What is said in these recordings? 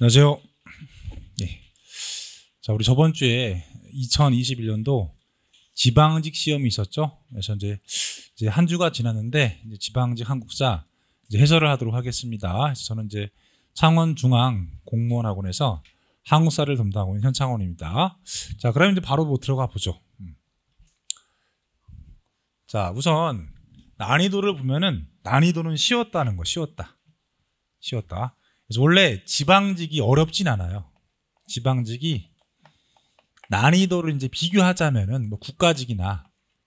안녕하세요. 네. 자, 우리 저번 주에 2021년도 지방직 시험이 있었죠. 그래서 이제, 이제 한 주가 지났는데 이제 지방직 한국사 이제 해설을 하도록 하겠습니다. 그래서 저는 이제 창원중앙 공무원학원에서 한국사를 담당하고 있는 현창원입니다. 자, 그럼 이제 바로 뭐 들어가 보죠. 음. 자, 우선 난이도를 보면은 난이도는 쉬웠다는 거, 쉬웠다. 쉬웠다. 그래서 원래 지방직이 어렵진 않아요. 지방직이 난이도를 이제 비교하자면은 뭐 국가직이나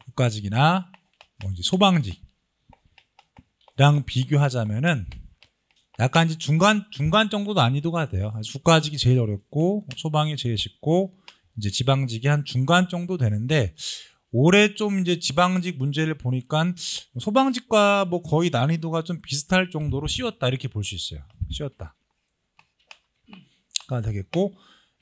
국가직이나 뭐 이제 소방직이랑 비교하자면은 약간 이제 중간 중간 정도 난이도가 돼요. 국가직이 제일 어렵고 소방이 제일 쉽고 이제 지방직이 한 중간 정도 되는데 올해 좀 이제 지방직 문제를 보니까 소방직과 뭐 거의 난이도가 좀 비슷할 정도로 쉬웠다 이렇게 볼 수 있어요. 쉬었다가 되겠고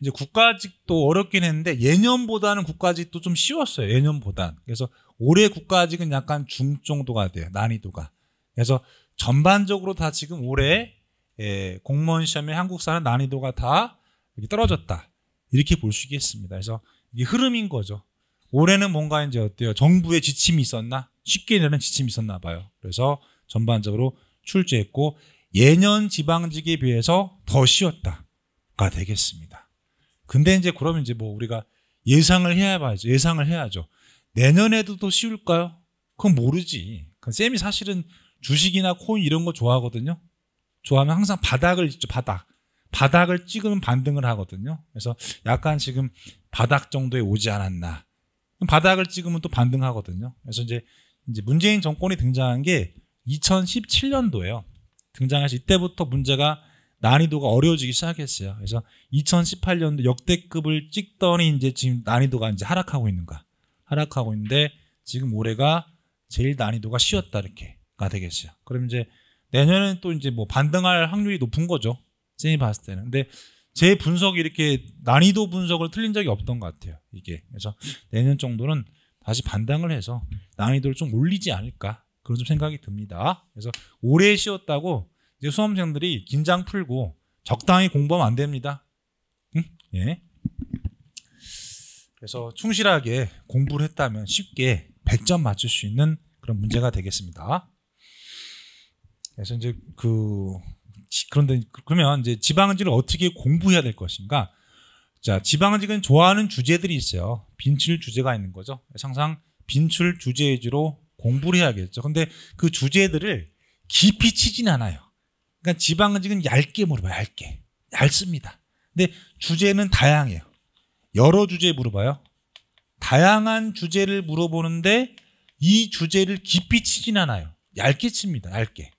이제 국가직도 어렵긴 했는데 예년보다는 국가직도 좀 쉬웠어요. 예년보다 그래서 올해 국가직은 약간 중정도가 돼요. 난이도가. 그래서 전반적으로 다 지금 올해 예, 공무원 시험에 한국사는 난이도가 다 이렇게 떨어졌다. 이렇게 볼 수 있겠습니다. 그래서 이 흐름인 거죠. 올해는 뭔가 이제 어때요? 정부의 지침이 있었나? 쉽게 내는 지침이 있었나 봐요. 그래서 전반적으로 출제했고 예년 지방직에 비해서 더 쉬웠다가 되겠습니다. 근데 이제 그러면 이제 뭐 우리가 예상을 해야 봐야죠. 예상을 해야죠. 내년에도 또 쉬울까요? 그건 모르지. 쌤이 사실은 주식이나 코인 이런 거 좋아하거든요. 좋아하면 항상 바닥을 있죠. 바닥. 바닥을 찍으면 반등을 하거든요. 그래서 약간 지금 바닥 정도에 오지 않았나. 바닥을 찍으면 또 반등하거든요. 그래서 이제 이제 문재인 정권이 등장한 게 2017년도예요. 등장해서 이때부터 문제가 난이도가 어려워지기 시작했어요. 그래서 2018년도 역대급을 찍더니 이제 지금 난이도가 이제 하락하고 있는 가 하락하고 있는데 지금 올해가 제일 난이도가 쉬웠다 이렇게가 되겠어요. 그럼 이제 내년에는 또 이제 뭐 반등할 확률이 높은 거죠. 쌤이 봤을 때는. 근데 제 분석이 이렇게 난이도 분석을 틀린 적이 없던 것 같아요. 이게. 그래서 내년 정도는 다시 반등을 해서 난이도를 좀 올리지 않을까 그런 좀 생각이 듭니다. 그래서 올해 쉬었다고 이제 수험생들이 긴장 풀고 적당히 공부하면 안 됩니다. 응? 예. 그래서 충실하게 공부를 했다면 쉽게 100점 맞출 수 있는 그런 문제가 되겠습니다. 그래서 이제 그 그런데 그러면 이제 지방지를 어떻게 공부해야 될 것인가? 자, 지방직은 좋아하는 주제들이 있어요. 빈출 주제가 있는 거죠. 항상 빈출 주제 위주로 공부를 해야겠죠. 근데 그 주제들을 깊이 치진 않아요. 그러니까 지방직은 얇게 물어봐요. 얇게. 얇습니다. 근데 주제는 다양해요. 여러 주제 물어봐요. 다양한 주제를 물어보는데 이 주제를 깊이 치진 않아요. 얇게 칩니다. 얇게.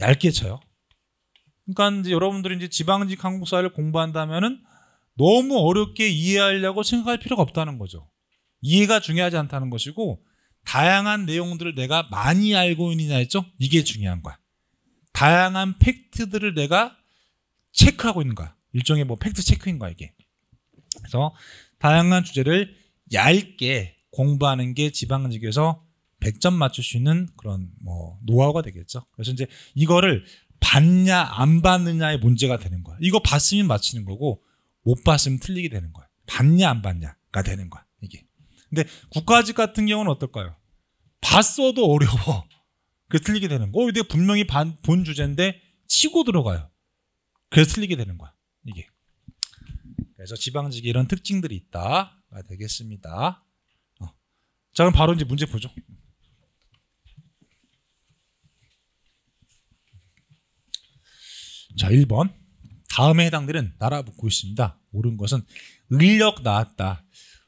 얇게 쳐요. 그러니까 이제 여러분들이 이제 지방직 한국사를 공부한다면은 너무 어렵게 이해하려고 생각할 필요가 없다는 거죠. 이해가 중요하지 않다는 것이고 다양한 내용들을 내가 많이 알고 있느냐 했죠? 이게 중요한 거야. 다양한 팩트들을 내가 체크하고 있는가. 일종의 뭐 팩트 체크인가 이게. 그래서 다양한 주제를 얇게 공부하는 게 지방직에서 100점 맞출 수 있는 그런 뭐 노하우가 되겠죠. 그래서 이제 이거를 받냐 안 받느냐의 문제가 되는 거야. 이거 봤으면 맞히는 거고 못 봤으면 틀리게 되는 거야. 받냐 안 받냐가 되는 거야. 이게. 근데 국가직 같은 경우는 어떨까요? 봤어도 어려워. 그래서 틀리게 되는 거. 어, 내가 분명히 반, 본 주제인데 치고 들어가요. 그래서 틀리게 되는 거야. 이게. 그래서 지방직이 이런 특징들이 있다가 되겠습니다. 어. 자 그럼 바로 이제 문제 보죠. 자 1번 다음에 해당되는 날아붙고 뭐 있습니다. 옳은 것은 을력 나왔다.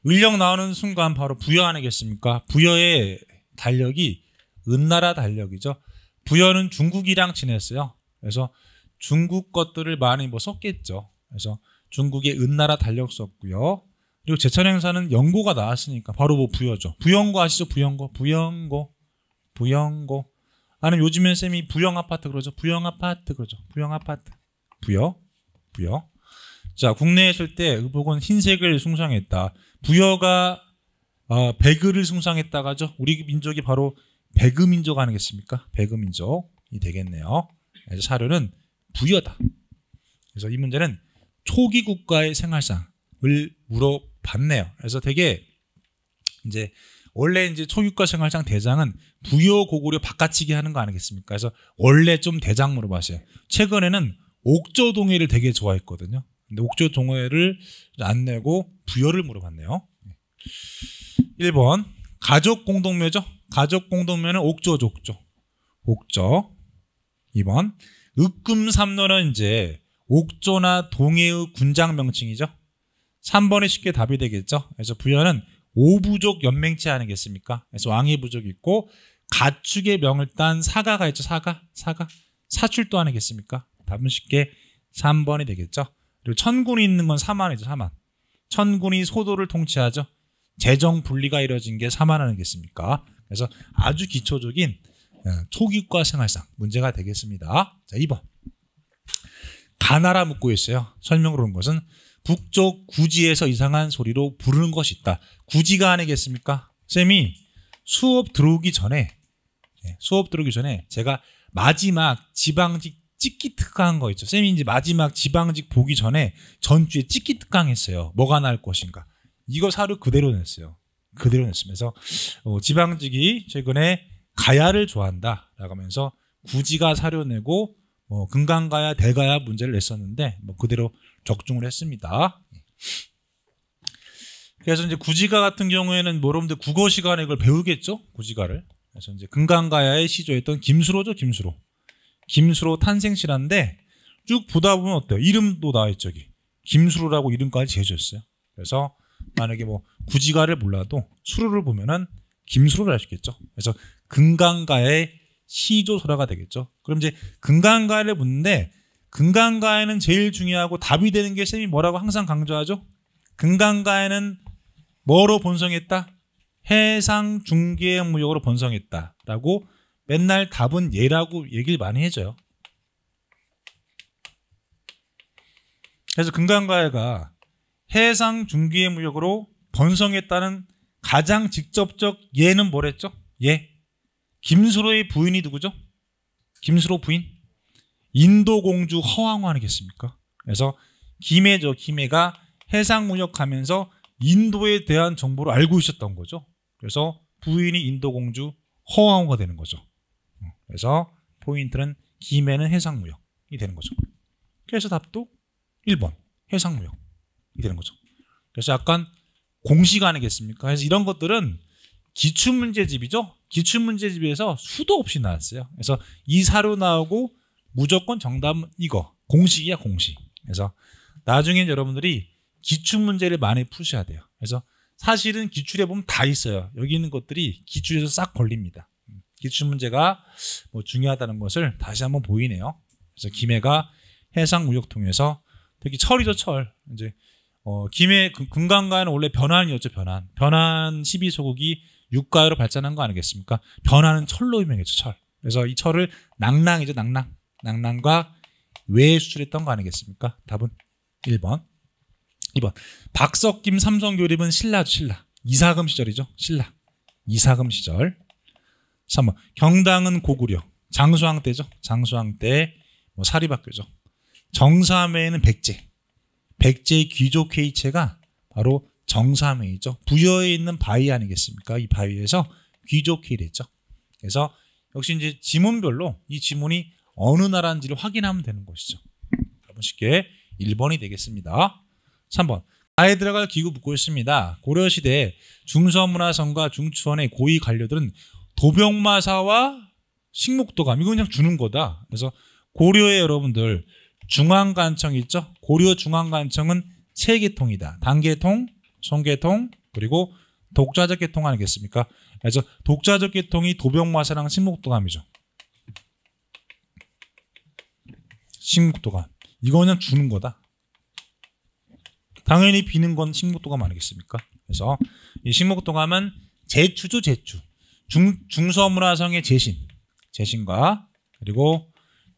을력 나오는 순간 바로 부여 아니겠습니까? 부여의 달력이 은나라 달력이죠. 부여는 중국이랑 지냈어요. 그래서 중국 것들을 많이 뭐 썼겠죠. 그래서 중국의 은나라 달력 썼고요. 그리고 제천 행사는 연고가 나왔으니까 바로 뭐 부여죠. 부영고 아시죠? 부영고, 부영고, 부영고. 아는 요즘에 쌤이 부영 아파트 그러죠. 부영 아파트 그러죠. 부영 아파트. 부여, 부여. 자, 국내에 있을 때 의복은 흰색을 숭상했다. 부여가 어, 배그를 숭상했다가죠. 우리 민족이 바로 배그민족 아니겠습니까? 배그민족이 되겠네요. 그래서 사료는 부여다. 그래서 이 문제는 초기 국가의 생활상을 물어봤네요. 그래서 되게 이제 원래 이제 초유가 생활상 대장은 부여 고구려 바깥치기 하는 거 아니겠습니까? 그래서 원래 좀 대장 물어봤어요. 최근에는 옥조 동해를 되게 좋아했거든요. 근데 옥조 동해를 안 내고 부여를 물어봤네요. 1번 가족 공동묘죠. 가족 공동묘는 옥조족조 옥조. 2번. 읍금삼로는 이제 옥조나 동해의 군장 명칭이죠. 3번이 쉽게 답이 되겠죠. 그래서 부여는 오부족 연맹체 아니겠습니까? 그래서 왕의 부족이 있고 가축의 명을 딴 사가가 있죠. 사가, 사가. 사출도 아니겠습니까? 답은 쉽게 3번이 되겠죠. 그리고 천군이 있는 건 사만이죠. 사만. 천군이 소도를 통치하죠. 재정 분리가 이루어진 게 사만 아니겠습니까? 그래서 아주 기초적인 어, 초기과 생활상 문제가 되겠습니다. 자, 2번. 가나라 묻고 있어요. 설명으로 온 것은 북쪽 구지에서 이상한 소리로 부르는 것이 있다. 구지가 아니겠습니까? 쌤이 수업 들어오기 전에 예, 수업 들어오기 전에 제가 마지막 지방직 찍기 특강 거 있죠. 쌤이 이제 마지막 지방직 보기 전에 전주에 찍기 특강 했어요. 뭐가 나을 것인가. 이거 사료 그대로 냈어요. 그대로 냈으면서 어, 지방직이 최근에 가야를 좋아한다라고 하면서 구지가 사료내고 뭐 어, 금강가야 대가야 문제를 냈었는데 뭐 그대로 적중을 했습니다. 그래서 이제 구지가 같은 경우에는 뭐 여러분들 국어 시간에 이걸 배우겠죠 구지가를. 그래서 이제 금강가야의 시조였던 김수로죠 김수로. 김수로 탄생시라한데쭉 보다 보면 어때요? 이름도 나와 있죠. 김수로라고 이름까지 제주했어요. 그래서 만약에 뭐 구지가를 몰라도 수로를 보면은 김수로를알 수 있겠죠. 그래서 금강가의 시조설화가 되겠죠. 그럼 이제 금강가를 묻는데 금강가에는 제일 중요하고 답이 되는 게 쌤이 뭐라고 항상 강조하죠? 금강가에는 뭐로 본성했다? 해상 중계 무역으로 본성했다라고 맨날 답은 예라고 얘기를 많이 해줘요. 그래서 금강가가 해상 중기의 무역으로 번성했다는 가장 직접적 예는 뭐랬죠? 예. 김수로의 부인이 누구죠? 김수로 부인? 인도 공주 허황호 아니겠습니까? 그래서 김해죠. 김해가 해상 무역하면서 인도에 대한 정보를 알고 있었던 거죠. 그래서 부인이 인도 공주 허황호가 되는 거죠. 음, 그래서 포인트는 김해는 해상 무역이 되는 거죠. 그래서 답도 1번 해상 무역. 이렇게 되는 거죠. 그래서 약간 공식 아니겠습니까? 그래서 이런 것들은 기출문제집이죠. 기출문제집에서 수도 없이 나왔어요. 그래서 이 사료 나오고 무조건 정답은 이거. 공식이야, 공식. 그래서 나중엔 여러분들이 기출문제를 많이 푸셔야 돼요. 그래서 사실은 기출에 보면 다 있어요. 여기 있는 것들이 기출에서 싹 걸립니다. 기출문제가 뭐 중요하다는 것을 다시 한번 보이네요. 그래서 김해가 해상무역 통해서 특히 철이죠, 철. 이제 어, 김해 금강가는 원래 변환이었죠 변환. 변환 12소국이 육가로 발전한 거 아니겠습니까? 변환은 철로 유명했죠 철. 그래서 이 철을 낭랑이죠 낭랑. 낭랑과 왜 수출했던 거 아니겠습니까? 답은 1번. 2번. 박석김 삼성 교립은 신라죠, 신라. 이사금 시절이죠, 신라. 이사금 시절. 3번. 경당은 고구려. 장수왕 때죠, 장수왕 때. 뭐 사리바뀌죠. 정삼회에는 백제. 백제 귀족 회의체가 바로 정삼회의죠. 부여에 있는 바위 아니겠습니까? 이 바위에서 귀족 회의를 했죠. 그래서 역시 이제 지문별로 이 지문이 어느 나라인지를 확인하면 되는 것이죠. 여러분 쉽게 1번이 되겠습니다. 3번. 아에 들어갈 기구 묻고 있습니다. 고려시대 중서문화성과 중추원의 고위 관료들은 도병마사와 식목도감 이거 그냥 주는 거다. 그래서 고려의 여러분들 중앙관청 있죠? 고려 중앙관청은 세 계통이다. 단계통, 송계통, 그리고 독자적 계통 아니겠습니까? 그래서 독자적 계통이 도병마사랑 신목도감이죠. 신목도감. 이거 그냥 주는 거다. 당연히 비는 건 식목도감 아니겠습니까? 그래서 이 식목도감은 제추죠, 제추. 중, 중서문화성의 재신, 제신과 그리고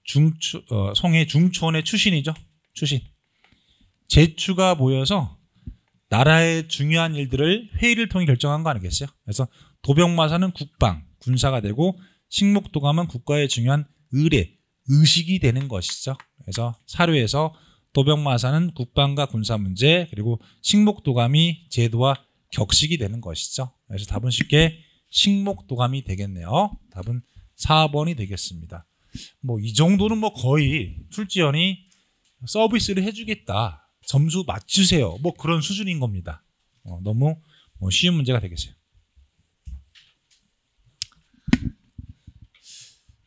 중추, 어, 송해 중촌의 추신이죠. 추신. 제추가 모여서 나라의 중요한 일들을 회의를 통해 결정한 거 아니겠어요? 그래서 도병마사는 국방, 군사가 되고 식목도감은 국가의 중요한 의례, 의식이 되는 것이죠. 그래서 사료에서 도병마사는 국방과 군사 문제 그리고 식목도감이 제도와 격식이 되는 것이죠. 그래서 답은 쉽게 식목도감이 되겠네요. 답은 4번이 되겠습니다. 뭐이 정도는 뭐 거의 출지연이 서비스를 해주겠다. 점수 맞추세요. 뭐 그런 수준인 겁니다. 어, 너무 뭐 쉬운 문제가 되겠어요.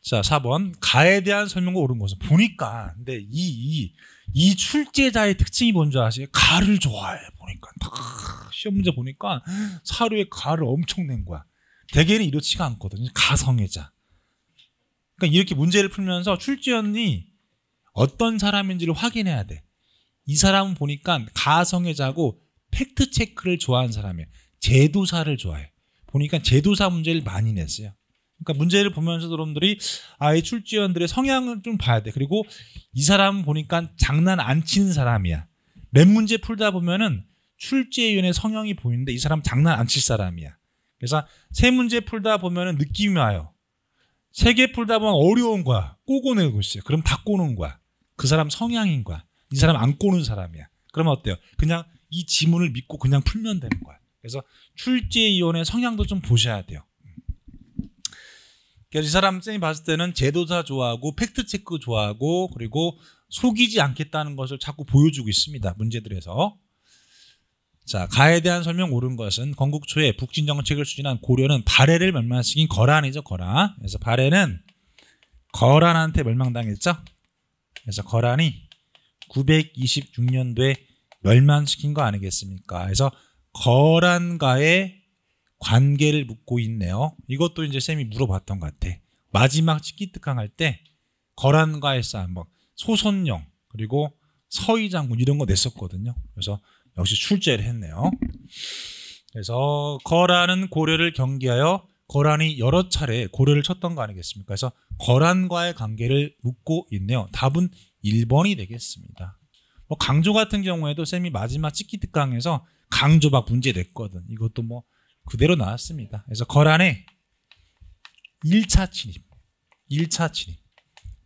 자, 4번. 가에 대한 설명과 옳은 것은 보니까. 근데 이, 이, 이 출제자의 특징이 뭔지 아세요? 가를 좋아해. 보니까. 딱 시험 문제 보니까 사료에 가를 엄청 낸 거야. 대개는 이렇지가 않거든요. 가성애자. 그러니까 이렇게 문제를 풀면서 출제원이 어떤 사람인지를 확인해야 돼. 이 사람은 보니까 가성애자고 팩트 체크를 좋아하는 사람이에요. 제도사를 좋아해. 보니까 제도사 문제를 많이 냈어요. 그러니까 문제를 보면서 여러분들이 아예 출제원들의 성향을 좀 봐야 돼. 그리고 이 사람은 보니까 장난 안 치는 사람이야. 몇 문제 풀다 보면은 출제위원의 성향이 보이는데 이 사람 장난 안 칠 사람이야. 그래서 세 문제 풀다 보면은 느낌이 와요. 세개 풀다 보면 어려운 거야. 꼬고내고 있어요. 그럼 다 꼬는 거야. 그 사람 성향인 거야. 이 사람 안 꼬는 사람이야. 그러면 어때요? 그냥 이 지문을 믿고 그냥 풀면 되는 거야. 그래서 출제위원회 성향도 좀 보셔야 돼요. 그래서 이 사람 쌤이 봤을 때는 제도사 좋아하고 팩트체크 좋아하고 그리고 속이지 않겠다는 것을 자꾸 보여주고 있습니다. 문제들에서. 자, 가에 대한 설명 옳은 것은 건국 초에 북진 정책을 추진한 고려는 발해를 멸망시킨 거란이죠, 거란. 그래서 발해는 거란한테 멸망당했죠. 그래서 거란이 926년도에 멸망시킨 거 아니겠습니까? 그래서 거란과의 관계를 묻고 있네요. 이것도 이제 쌤이 물어봤던 것 같아. 마지막 치기특강 할 때 거란과의 싸움, 뭐 소선영 그리고 서희 장군 이런 거 냈었거든요. 그래서 역시 출제를 했네요. 그래서 거란은 고려를 경계하여 거란이 여러 차례 고려를 쳤던 거 아니겠습니까? 그래서 거란과의 관계를 묻고 있네요. 답은 1번이 되겠습니다. 뭐 강조 같은 경우에도 쌤이 마지막 찍기 특강에서 강조박 문제 냈거든. 이것도 뭐 그대로 나왔습니다. 그래서 거란의 1차 침입, 1차 침입,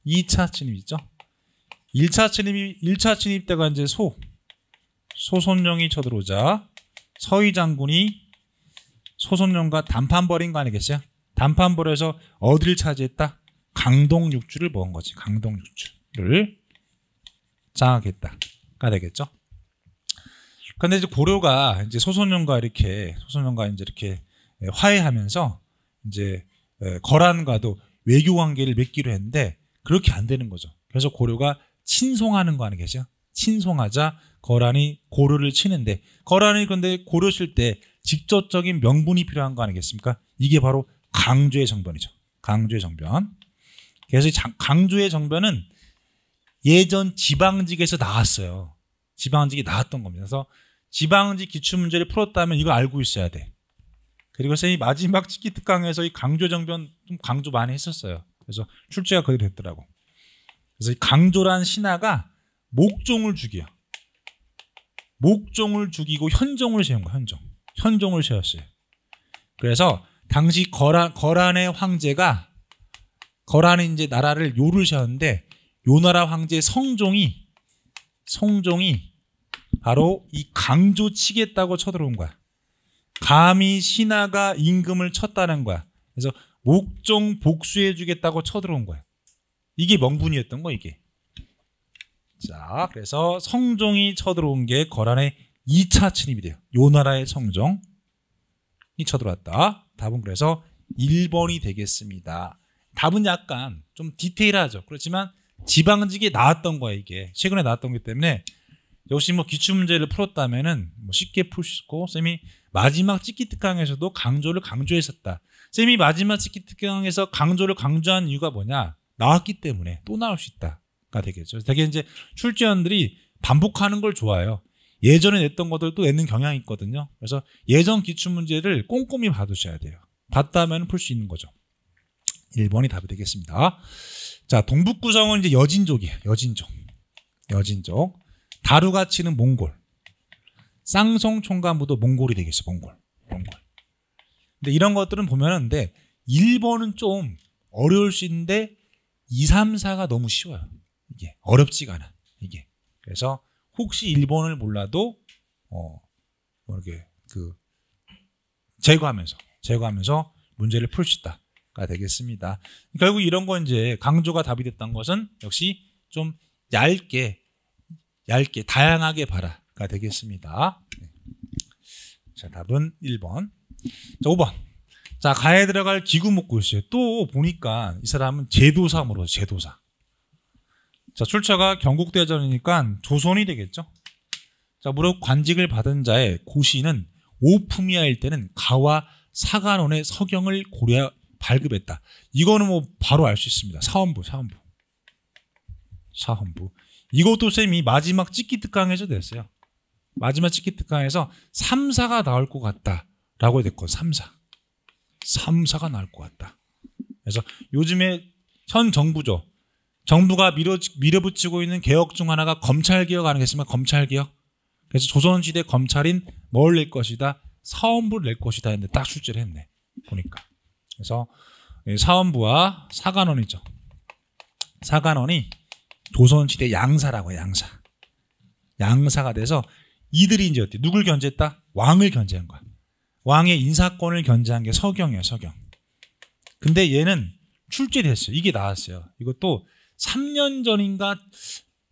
2차 침입 있죠? 1차 침입이 1차 침입 때가 이제 소, 소손령이 쳐들어오자 서희 장군이 소손령과 단판 벌인 거 아니겠어요? 단판 벌여서 어디를 차지했다? 강동 육주를 모은 거지. 강동 육주를 장악했다가 되겠죠. 근데 이제 고려가 이제 소손령과 이렇게 소손령과 이제 이렇게 화해하면서 이제 거란과도 외교 관계를 맺기로 했는데 그렇게 안 되는 거죠. 그래서 고려가 친송하는 거 아니겠죠? 친송하자 거란이 고려를 치는데 거란이 근데 고려 칠때 직접적인 명분이 필요한 거 아니겠습니까? 이게 바로 강조의 정변이죠. 강조의 정변. 그래서 강조의 정변은 예전 지방직에서 나왔어요. 지방직이 나왔던 겁니다. 그래서 지방직 기출문제를 풀었다면 이거 알고 있어야 돼. 그리고 선생님 마지막 찍기 특강에서 이 강조 정변 좀 강조 많이 했었어요. 그래서 출제가 거의 됐더라고. 그래서 이 강조란 신화가 목종을 죽여. 목종을 죽이고 현종을 세운 거야. 현종. 현종을 세웠어요. 그래서 당시 거란, 거란의 황제가 거란의 이제 나라를 요를 세웠는데 요 나라 황제 성종이 성종이 바로 이 강조 치겠다고 쳐들어온 거야. 감히 신하가 임금을 쳤다는 거야. 그래서 목종 복수해 주겠다고 쳐들어온 거야. 이게 명분이었던 거 이게. 자, 그래서 성종이 쳐들어온 게 거란의 2차 침입이 돼요. 요 나라의 성종이 쳐들어왔다. 답은 그래서 1번이 되겠습니다. 답은 약간 좀 디테일하죠. 그렇지만 지방직이 나왔던 거야, 이게. 최근에 나왔던 거기 때문에 역시 뭐 기출 문제를 풀었다면은 뭐 쉽게 풀 수 있고 쌤이 마지막 찍기 특강에서도 강조를 강조했었다. 쌤이 마지막 찍기 특강에서 강조를 강조한 이유가 뭐냐? 나왔기 때문에 또 나올 수 있다. 가 되겠죠. 되게 이제 출제원들이 반복하는 걸 좋아해요. 예전에 냈던 것들도 내는 경향이 있거든요. 그래서 예전 기출 문제를 꼼꼼히 봐두셔야 돼요. 봤다면 풀 수 있는 거죠. 1번이 답이 되겠습니다. 자, 동북구성은 이제 여진족이에요. 여진족. 여진족. 다루가치는 몽골. 쌍송총감부도 몽골이 되겠어, 몽골. 몽골. 근데 이런 것들은 보면은 근데 1번은 좀 어려울 수 있는데 2, 3, 4가 너무 쉬워요. 이게 어렵지가 않아 이게 그래서 혹시 일본을 몰라도 어 뭐 이렇게 그 제거하면서 제거하면서 문제를 풀 수 있다가 되겠습니다. 결국 이런 건 이제 강조가 답이 됐던 것은 역시 좀 얇게 얇게 다양하게 봐라가 되겠습니다. 네. 자 답은 1번. 자 5번. 자 가에 들어갈 기구 묻고 있어요. 또 보니까 이 사람은 제도상으로제도상 자, 출처가 경국대전이니까 조선이 되겠죠. 자, 무릎 관직을 받은 자의 고시는 오품이하일 때는 가와 사관원의 서경을 고려 발급했다. 이거는 뭐 바로 알 수 있습니다. 사헌부, 사헌부. 사헌부. 이것도 쌤이 마지막 찍기 특강에서 냈어요. 마지막 찍기 특강에서 3사가 나올 것 같다라고 됐건 3사. 3사가 나올 것 같다. 그래서 요즘에 현 정부죠. 정부가 밀어, 밀어붙이고 있는 개혁 중 하나가 검찰 개혁 아니겠습니까? 검찰 개혁. 그래서 조선시대 검찰인 뭘 낼 것이다? 사원부를 낼 것이다 했는데 딱 출제를 했네. 보니까. 그래서 사원부와 사관원이죠. 사관원이 조선시대 양사라고 양사. 양사가 돼서 이들이 이제 어때? 누굴 견제했다? 왕을 견제한 거야. 왕의 인사권을 견제한 게 서경이에요, 서경. 근데 얘는 출제됐어요. 이게 나왔어요. 이것도 3년 전인가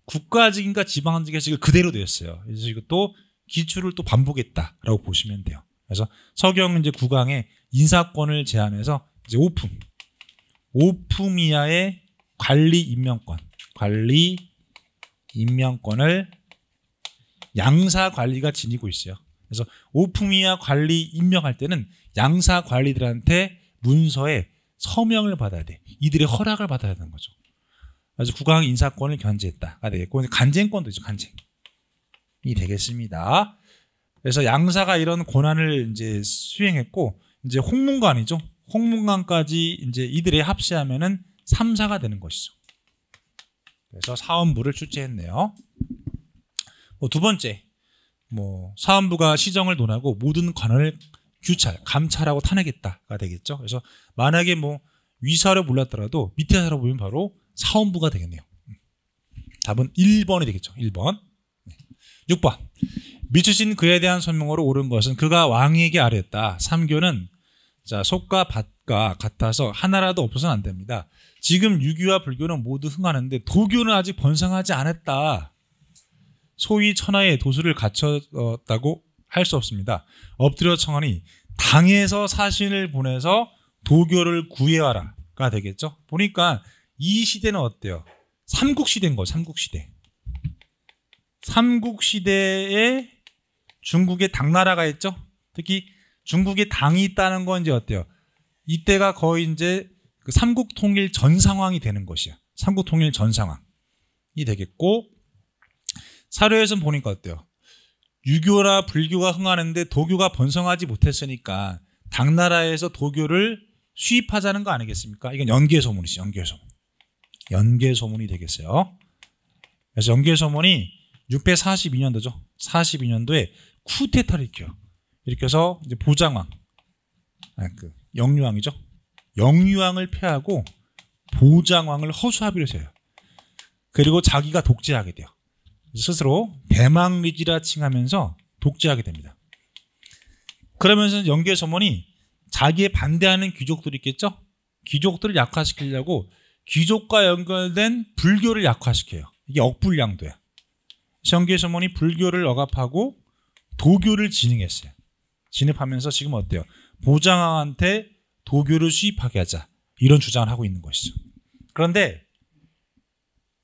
국가직인가 지방직의식을 그대로 되었어요. 그래서 이것도 기출을 또 반복했다라고 보시면 돼요. 그래서 서경 이제 구강에 인사권을 제한해서 이제 오품, 오품 이하의 관리 임명권, 관리 임명권을 양사 관리가 지니고 있어요. 그래서 오품 이하 관리 임명할 때는 양사 관리들한테 문서에 서명을 받아야 돼. 이들의 허락을 받아야 되는 거죠. 그래서 국왕 인사권을 견제했다가 되겠고 간쟁권도 있죠 간쟁이 되겠습니다. 그래서 양사가 이런 권한을 이제 수행했고 이제 홍문관이죠 홍문관까지 이제 이들의 합세하면은 삼사가 되는 것이죠. 그래서 사원부를 출제했네요. 뭐 두 번째, 뭐 사원부가 시정을 논하고 모든 관을 규찰, 감찰하고 탄핵했다가 되겠죠. 그래서 만약에 뭐위사를 몰랐더라도 밑에 사로 보면 바로 사원부가 되겠네요. 답은 1번이 되겠죠. 1번. 6번. 미추신 그에 대한 설명으로 옳은 것은 그가 왕에게 아뢰었다. 삼교는 자, 속과 밭과 같아서 하나라도 없어서는 안 됩니다. 지금 유교와 불교는 모두 흥하는데 도교는 아직 번성하지 않았다. 소위 천하의 도수를 갖췄다고 할 수 없습니다. 엎드려 청하니 당에서 사신을 보내서 도교를 구해와라가 되겠죠. 보니까 이 시대는 어때요? 삼국시대인 거예요. 삼국시대. 삼국시대에 중국의 당나라가 있죠. 특히 중국의 당이 있다는 건 이제 어때요? 이때가 거의 이제 그 삼국 통일 전 상황이 되는 것이야. 삼국 통일 전 상황이 되겠고 사료에서 보니까 어때요? 유교라 불교가 흥하는데 도교가 번성하지 못했으니까 당나라에서 도교를 수입하자는 거 아니겠습니까? 이건 연계 소문이지, 연계 소문. 연계소문이 되겠어요. 그래서 연계소문이 642년도죠. 42년도에 쿠데타를 일으켜요. 이렇게 해서 이제 보장왕, 아, 그 영유왕이죠. 영유왕을 폐하고 보장왕을 허수아비로 세요. 그리고 자기가 독재하게 돼요. 스스로 대망리지라 칭하면서 독재하게 됩니다. 그러면서 연계소문이 자기에 반대하는 귀족들이 있겠죠? 귀족들을 약화시키려고 귀족과 연결된 불교를 약화시켜요. 이게 억불량도야. 성계소문이 불교를 억압하고 도교를 진흥했어요. 진입하면서 지금 어때요? 보장한테 왕 도교를 수입하게 하자. 이런 주장을 하고 있는 것이죠. 그런데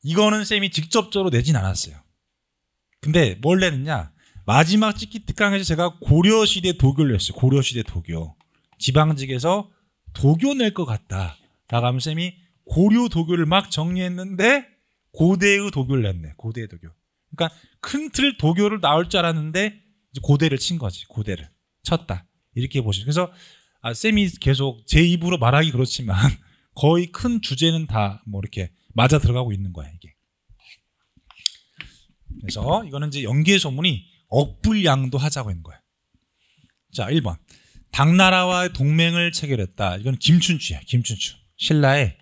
이거는 쌤이 직접적으로 내진 않았어요. 근데 뭘 내느냐? 마지막 찍기 특강에서 제가 고려시대 도교를 냈어요. 고려시대 도교. 지방직에서 도교 낼 것 같다. 라고 하면 쌤이 고려 도교를 막 정리했는데 고대의 도교를 냈네. 고대의 도교. 그러니까 큰 틀 도교를 나올 줄 알았는데 이제 고대를 친 거지. 고대를 쳤다. 이렇게 보시죠. 그래서 아, 쌤이 계속 제 입으로 말하기 그렇지만 거의 큰 주제는 다 뭐 이렇게 맞아 들어가고 있는 거야 이게. 그래서 이거는 이제 연계 소문이 억불양도 하자고 있는 거야. 자, 1번. 당나라와 동맹을 체결했다. 이건 김춘추야, 김춘추. 신라의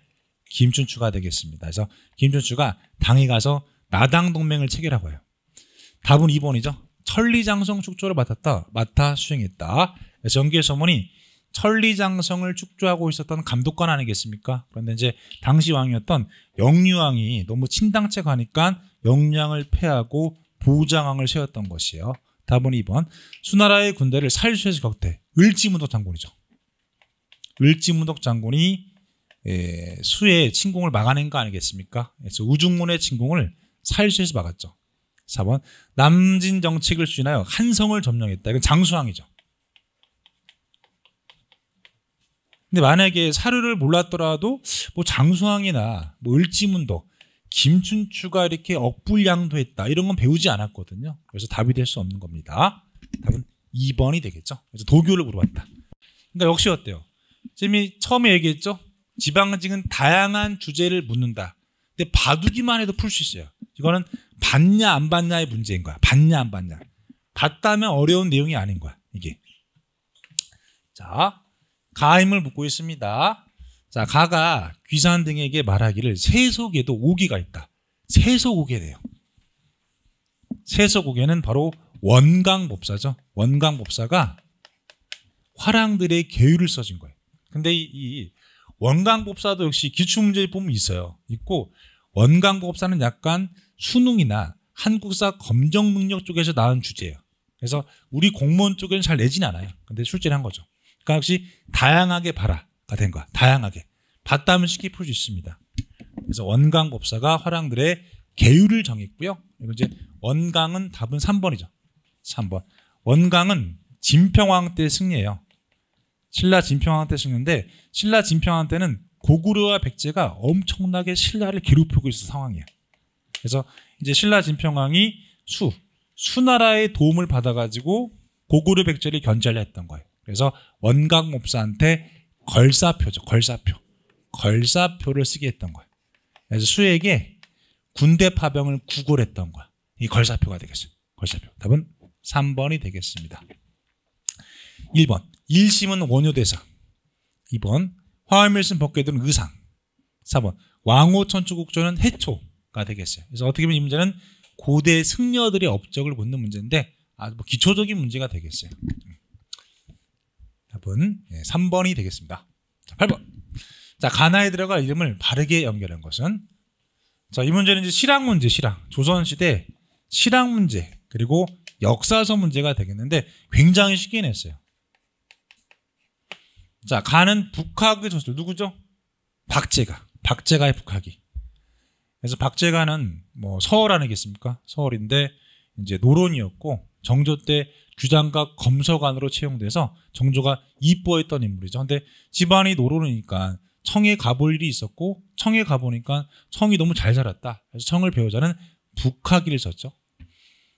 김춘추가 되겠습니다. 그래서 김춘추가 당에 가서 나당 동맹을 체결하고 해요. 답은 2번이죠. 천리장성 축조를 맡았다. 맡아 수행했다. 그래서 연기의 소문이 천리장성을 축조하고 있었던 감독관 아니겠습니까? 그런데 이제 당시 왕이었던 영유왕이 너무 친당체 가니까 영량을 패하고 보장왕을 세웠던 것이에요. 답은 2번. 수나라의 군대를 살수해서 격퇴. 을지문덕 장군이죠. 을지문덕 장군이 예, 수의 침공을 막아낸 거 아니겠습니까? 그래서 우중문의 침공을 사일수에서 막았죠. 4번 남진 정책을 수인하여 한성을 점령했다. 이건 장수왕이죠. 근데 만약에 사료를 몰랐더라도 뭐 장수왕이나 뭐 을지문도 김춘추가 이렇게 억불량도 했다 이런 건 배우지 않았거든요. 그래서 답이 될 수 없는 겁니다. 답은 2번이 되겠죠. 그래서 도교를 물어봤다. 그러니까 역시 어때요? 지금 처음에 얘기했죠. 지방직은 다양한 주제를 묻는다. 근데 봐두기만 해도 풀 수 있어요. 이거는 받냐 안 받냐의 문제인 거야. 받냐 안 받냐. 받다면 어려운 내용이 아닌 거야. 이게. 자, 가임을 묻고 있습니다. 자, 가가 귀산 등에게 말하기를 세속에도 오기가 있다. 세속오개래요. 세속오개는 바로 원강법사죠. 원강법사가 화랑들의 계율을 써준 거예요. 근데 이, 이 원광법사도 역시 기출문제 보면 있어요. 있고 원광법사는 약간 수능이나 한국사 검정 능력 쪽에서 나온 주제예요. 그래서 우리 공무원 쪽에는 잘 내진 않아요. 근데 출제를 한 거죠. 그러니까 역시 다양하게 봐라가 된 거야. 다양하게. 봤다면 쉽게 풀 수 있습니다. 그래서 원광법사가 화랑들의 계율을 정했고요. 그리고 이제 원강은 답은 3번이죠. 3번. 원강은 진평왕 때 승리예요. 신라 진평왕 때 쓰는데 신라 진평왕 때는 고구려와 백제가 엄청나게 신라를 괴롭히고 있을 상황이에요 그래서 이제 신라 진평왕이 수 수나라의 도움을 받아가지고 고구려 백제를 견제를 했던 거예요. 그래서 원각몹사한테 걸사표죠. 걸사표. 걸사표를 쓰게 했던 거예요. 그래서 수에게 군대 파병을 구걸했던 거야. 이 걸사표가 되겠어요. 걸사표. 답은 3번이 되겠습니다. 1번. 1심은 원효대사. 2번 화엄일심 법궤들은 의상. 4번 왕호천추국조는 해초가 되겠어요. 그래서 어떻게 보면 이 문제는 고대 승려들의 업적을 묻는 문제인데 아주 뭐 기초적인 문제가 되겠어요. 답은 3번이 예, 되겠습니다. 자, 8번. 자, 가나에 들어갈 이름을 바르게 연결한 것은 자, 이 문제는 이제 실학 문제, 실학. 조선 시대 실학 문제 그리고 역사서 문제가 되겠는데 굉장히 쉽게 냈어요. 자, 가는 북학의 전술 누구죠? 박제가. 박제가의 북학이. 그래서 박제가는 뭐 서울 아니겠습니까? 서울인데 이제 노론이었고 정조 때주장과 검서관으로 채용돼서 정조가 이뻐했던 인물이죠. 근데 집안이 노론이니까 청에 가볼 일이 있었고 청에 가보니까 청이 너무 잘살았다 그래서 청을 배우자는 북학기를 썼죠.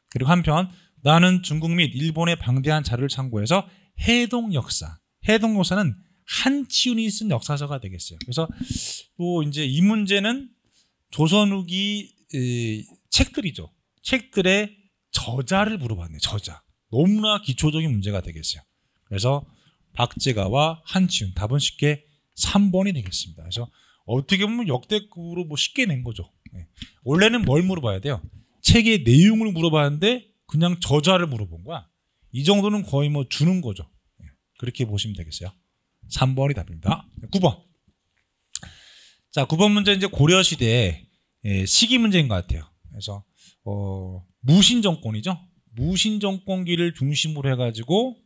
그리고 한편 나는 중국 및 일본의 방대한 자료를 참고해서 해동 역사, 해동고사는 한치훈이 쓴 역사서가 되겠어요. 그래서 또 이제 이 문제는 조선 후기 책들이죠. 책들의 저자를 물어봤네요. 저자. 너무나 기초적인 문제가 되겠어요. 그래서 박재가와 한치훈 답은 쉽게 3번이 되겠습니다. 그래서 어떻게 보면 역대급으로 뭐 쉽게 낸 거죠. 네. 원래는 뭘 물어봐야 돼요? 책의 내용을 물어봤는데 그냥 저자를 물어본 거야. 이 정도는 거의 뭐 주는 거죠. 그렇게 보시면 되겠어요. 3번이 답입니다. 9번. 자, 9번 문제 이제 고려 시대 예, 시기 문제인 것 같아요. 그래서 어, 무신 정권이죠. 무신 정권기를 중심으로 해가지고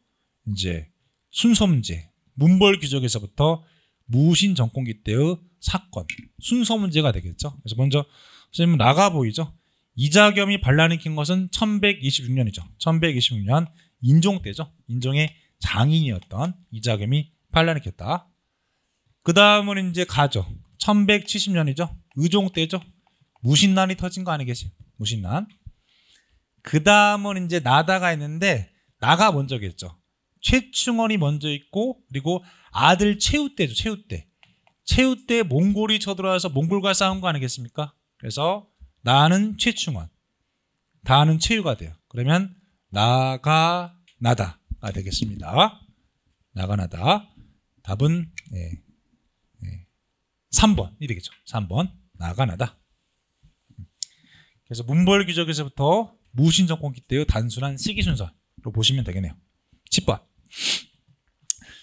이제 순서 문제, 문벌 규적에서부터 무신 정권기 때의 사건, 순서 문제가 되겠죠. 그래서 먼저 선생님 나가 보이죠. 이자겸이 반란을 킨 것은 1126년이죠. 1126년 인종 때죠. 인종의 장인이었던 이자겸이 반란했겠다. 그 다음은 이제 가죠. 1170년이죠. 의종 때죠. 무신난이 터진 거 아니겠어요? 무신난. 그 다음은 이제 나다가 있는데 나가 먼저겠죠. 최충원이 먼저 있고 그리고 아들 최우 때죠. 최우 때. 최우 때 몽골이 쳐들어와서 몽골과 싸운 거 아니겠습니까? 그래서 나는 최충원, 다는 최유가 돼요. 그러면 나가 나다. 나가나가 아, 되겠습니다. 나가나다. 답은 예, 예, 3번이 되겠죠. 3번 나가나다. 그래서 문벌 규적에서부터 무신정권기 때의 단순한 시기 순서로 보시면 되겠네요. 10번.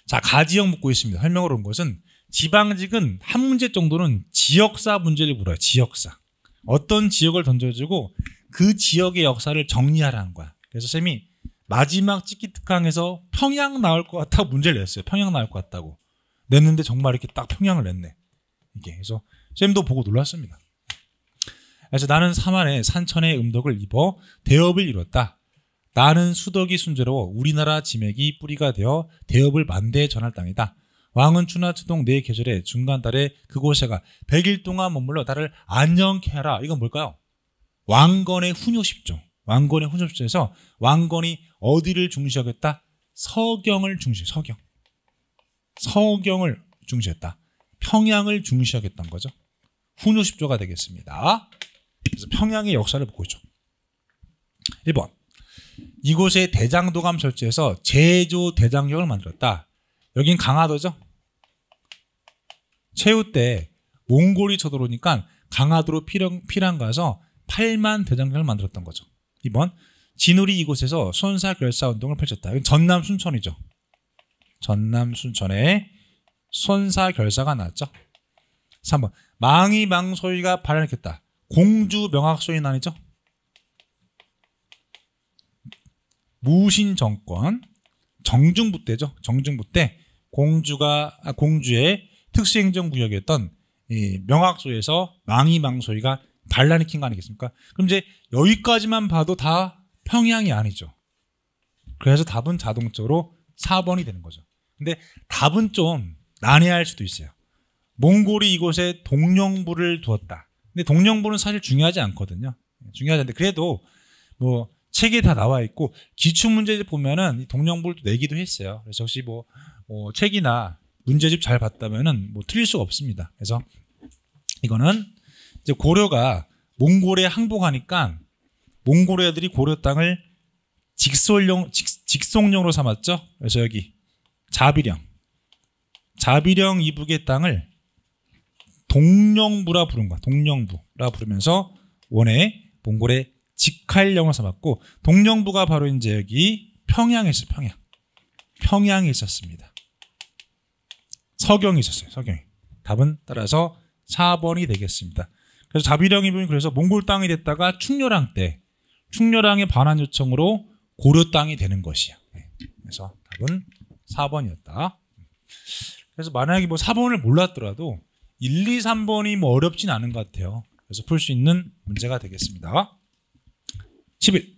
자, 가지형 묻고 있습니다. 설명으로 온 것은 지방직은 한 문제 정도는 지역사 문제를 물어요. 지역사. 어떤 지역을 던져주고 그 지역의 역사를 정리하라는 거야. 그래서 쌤이 마지막 찍기특강에서 평양 나올 것 같다고 문제를 냈어요. 평양 나올 것 같다고. 냈는데 정말 이렇게 딱 평양을 냈네. 이게. 그래서 쌤도 보고 놀랐습니다. 그래서 나는 사만에 산천의 음덕을 입어 대업을 이뤘다. 나는 수덕이 순재로 우리나라 지맥이 뿌리가 되어 대업을 만대에 전할 땅이다. 왕은 추나추동 네 계절에 중간 달에 그곳에 가 100일 동안 머물러 나를 안녕케 하라. 이건 뭘까요? 왕건의 훈요십종. 왕건의 훈요십종에서 왕건이 어디를 중시하겠다? 서경을 중시, 서경. 서경을 중시했다. 평양을 중시하겠다는 거죠. 훈후10조가 되겠습니다. 그래서 평양의 역사를 보고 있죠. 1번. 이곳에 대장도감 설치해서 제조 대장경을 만들었다. 여긴 강화도죠. 최후 때 몽골이 쳐들어오니까 강화도로 피랑, 피랑 가서 8만 대장경을 만들었던 거죠. 2번. 진울이 이곳에서 손사결사 운동을 펼쳤다. 전남 순천이죠. 전남 순천에 손사결사가 나왔죠. 3번 망이망소위가 발현했다. 공주 명학소위 난이죠. 무신 정권 정중부 대죠 정중부 대 공주가 아, 공주의 특수행정구역이었던 이 명학소에서 망이망소위가 반란을 킨거 아니겠습니까? 그럼 이제 여기까지만 봐도 다 평양이 아니죠. 그래서 답은 자동적으로 4번이 되는 거죠. 근데 답은 좀 난해할 수도 있어요. 몽골이 이곳에 동령부를 두었다. 근데 동령부는 사실 중요하지 않거든요. 중요하지 않는데 그래도 뭐 책에 다 나와 있고 기출 문제집 보면은 동령부를 내기도 했어요. 그래서 혹시 뭐, 뭐 책이나 문제집 잘 봤다면은 뭐 틀릴 수가 없습니다. 그래서 이거는 이제 고려가 몽골에 항복하니까 몽골애들이 고려 땅을 직설령, 직, 송령으로 삼았죠. 그래서 여기 자비령. 자비령 이북의 땅을 동령부라 부른 거야. 동령부라 부르면서 원에 몽골의 직할령을 삼았고 동령부가 바로 이제 여기 평양에 있어 평양. 평양에 있었습니다. 서경이 있었어요. 서경이. 답은 따라서 4번이 되겠습니다. 그래서 자비령 이북이 그래서 몽골 땅이 됐다가 충렬왕 때 충렬항의 반환 요청으로 고려 땅이 되는 것이야. 네. 그래서 답은 4번이었다. 그래서 만약에 뭐 4번을 몰랐더라도 1, 2, 3번이 뭐 어렵진 않은 것 같아요. 그래서 풀 수 있는 문제가 되겠습니다. 11.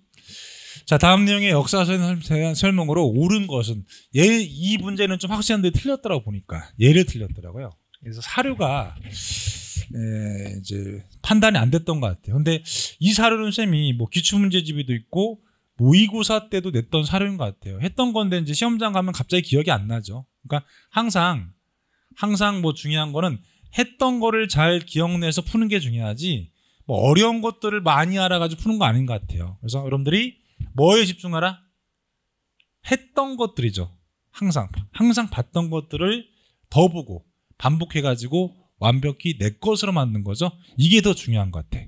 자, 다음 내용의 역사서 설명으로 옳은 것은 얘, 예, 이 문제는 좀 확실한데 틀렸더라고 보니까 얘를 틀렸더라고요. 그래서 사료가 예, 이제 판단이 안 됐던 것 같아요. 근데 이 사료는 쌤이 뭐 기출문제집에도 있고 모의고사 때도 냈던 사료인 것 같아요. 했던 건데 이제 시험장 가면 갑자기 기억이 안 나죠. 그러니까 항상 항상 뭐 중요한 거는 했던 거를 잘 기억내서 푸는 게 중요하지 뭐 어려운 것들을 많이 알아가지고 푸는 거 아닌 것 같아요. 그래서 여러분들이 뭐에 집중하라? 했던 것들이죠. 항상 항상 봤던 것들을 더 보고 반복해가지고 완벽히 내 것으로 만든 거죠. 이게 더 중요한 것 같아.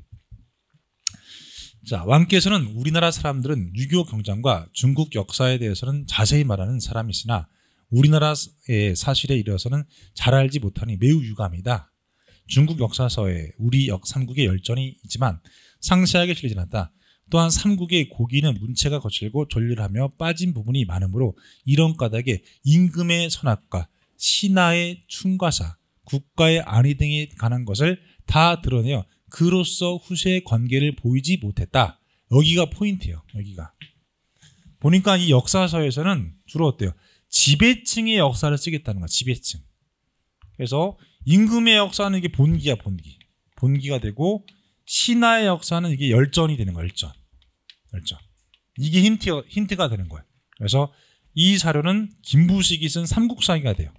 자, 왕께서는 우리나라 사람들은 유교 경전과 중국 역사에 대해서는 자세히 말하는 사람이시나 우리나라의 사실에 이르어서는잘 알지 못하니 매우 유감이다. 중국 역사서에 우리 역삼국의 열전이 있지만 상세하게 실리진 않다. 또한 삼국의 고기는 문체가 거칠고 졸렬 하며 빠진 부분이 많으므로 이런 까닭에 임금의 선악과 신하의 충과사, 국가의 안위 등에 관한 것을 다 드러내어 그로써 후세의 관계를 보이지 못했다. 여기가 포인트예요. 여기가. 보니까 이 역사서에서는 주로 어때요? 지배층의 역사를 쓰겠다는 거야. 지배층. 그래서 임금의 역사는 이게 본기야, 본기. 본기가 되고 신하의 역사는 이게 열전이 되는 거야, 열전. 열전. 이게 힌트, 힌트가 되는 거예요. 그래서 이 사료는 김부식이 쓴 삼국사기가 돼요.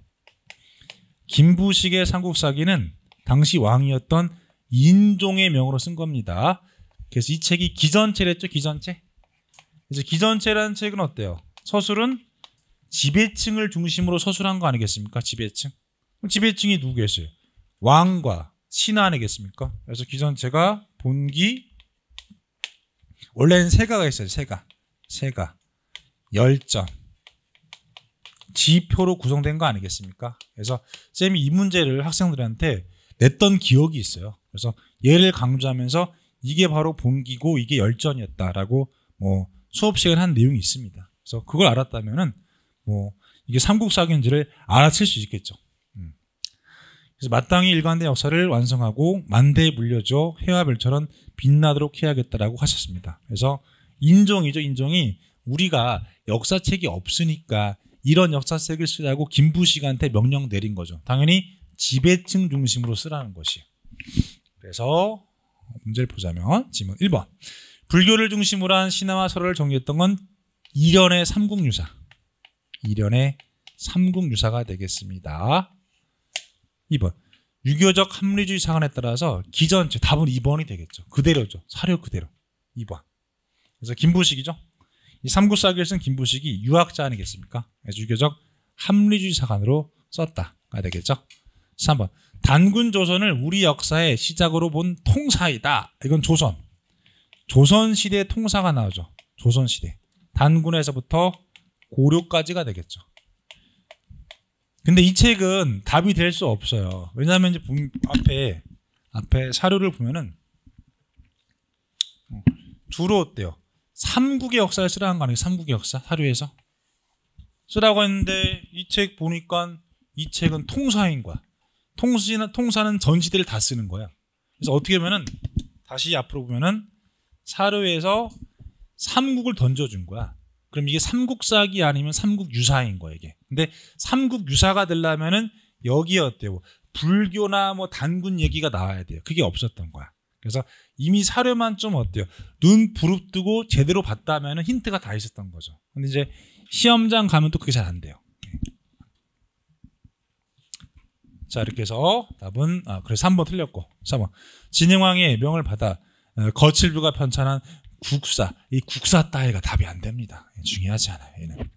김부식의 삼국사기는 당시 왕이었던 인종의 명으로 쓴 겁니다. 그래서 이 책이 기전체랬죠, 기전체? 이제 기전체라는 책은 어때요? 서술은 지배층을 중심으로 서술한 거 아니겠습니까? 지배층. 지배층이 누구겠어요? 왕과 신하 아니겠습니까? 그래서 기전체가 본기, 원래는 세가가 있어요, 세가. 세가. 열전, 지표로 구성된 거 아니겠습니까? 그래서 쌤이 이 문제를 학생들한테 냈던 기억이 있어요. 그래서 예를 강조하면서 이게 바로 본기고 이게 열전이었다라고 뭐 수업 시간 에한 내용이 있습니다. 그래서 그걸 알았다면은 뭐 이게 삼국사기인지를 알아챌 수 있겠죠. 음. 그래서 마땅히 일관된 역사를 완성하고 만대에 물려줘 해와 별처럼 빛나도록 해야겠다라고 하셨습니다. 그래서 인종이죠, 인종이 우리가 역사책이 없으니까 이런 역사책을 쓰라고 김부식한테 명령 내린 거죠. 당연히 지배층 중심으로 쓰라는 것이. 그래서 문제를 보자면 지문 1번. 불교를 중심으로 한 신화와 설화를 정리했던 건 이련의 삼국유사. 이련의 삼국유사가 되겠습니다. 2번. 유교적 합리주의 사관에 따라서 기전체 답은 2번이 되겠죠. 그대로죠. 사료 그대로. 2번. 그래서 김부식이죠. 이 삼구사기를 쓴 김부식이 유학자 아니겠습니까? 주교적 합리주의 사관으로 썼다가 되겠죠. 3번 단군 조선을 우리 역사의 시작으로 본 통사이다. 이건 조선. 조선시대 통사가 나오죠. 조선시대. 단군에서부터 고려까지가 되겠죠. 근데 이 책은 답이 될 수 없어요. 왜냐하면 이제 앞에 앞에 사료를 보면은 어, 주로 어때요? 삼국의 역사를 쓰라는 거 아니에요? 삼국의 역사 사료에서 쓰라고 했는데 이 책 보니까 이 책은 통사인 거야. 통사는 통사는 전 시대를 다 쓰는 거야. 그래서 어떻게 보면은 다시 앞으로 보면은 사료에서 삼국을 던져준 거야. 그럼 이게 삼국사기 아니면 삼국유사인 거야 이게. 근데 삼국유사가 되려면은 여기 어때요? 불교나 뭐 단군 얘기가 나와야 돼요. 그게 없었던 거야. 그래서 이미 사료만 좀 어때요? 눈 부릅뜨고 제대로 봤다면 힌트가 다 있었던 거죠. 근데 이제 시험장 가면 또 그게 잘 안 돼요. 자, 이렇게 해서 답은, 아, 그래서 3번 틀렸고. 3번. 뭐, 진흥왕의 명을 받아 어, 거칠부가 편찬한 국사. 이 국사 따위가 답이 안 됩니다. 예, 중요하지 않아요. 얘는.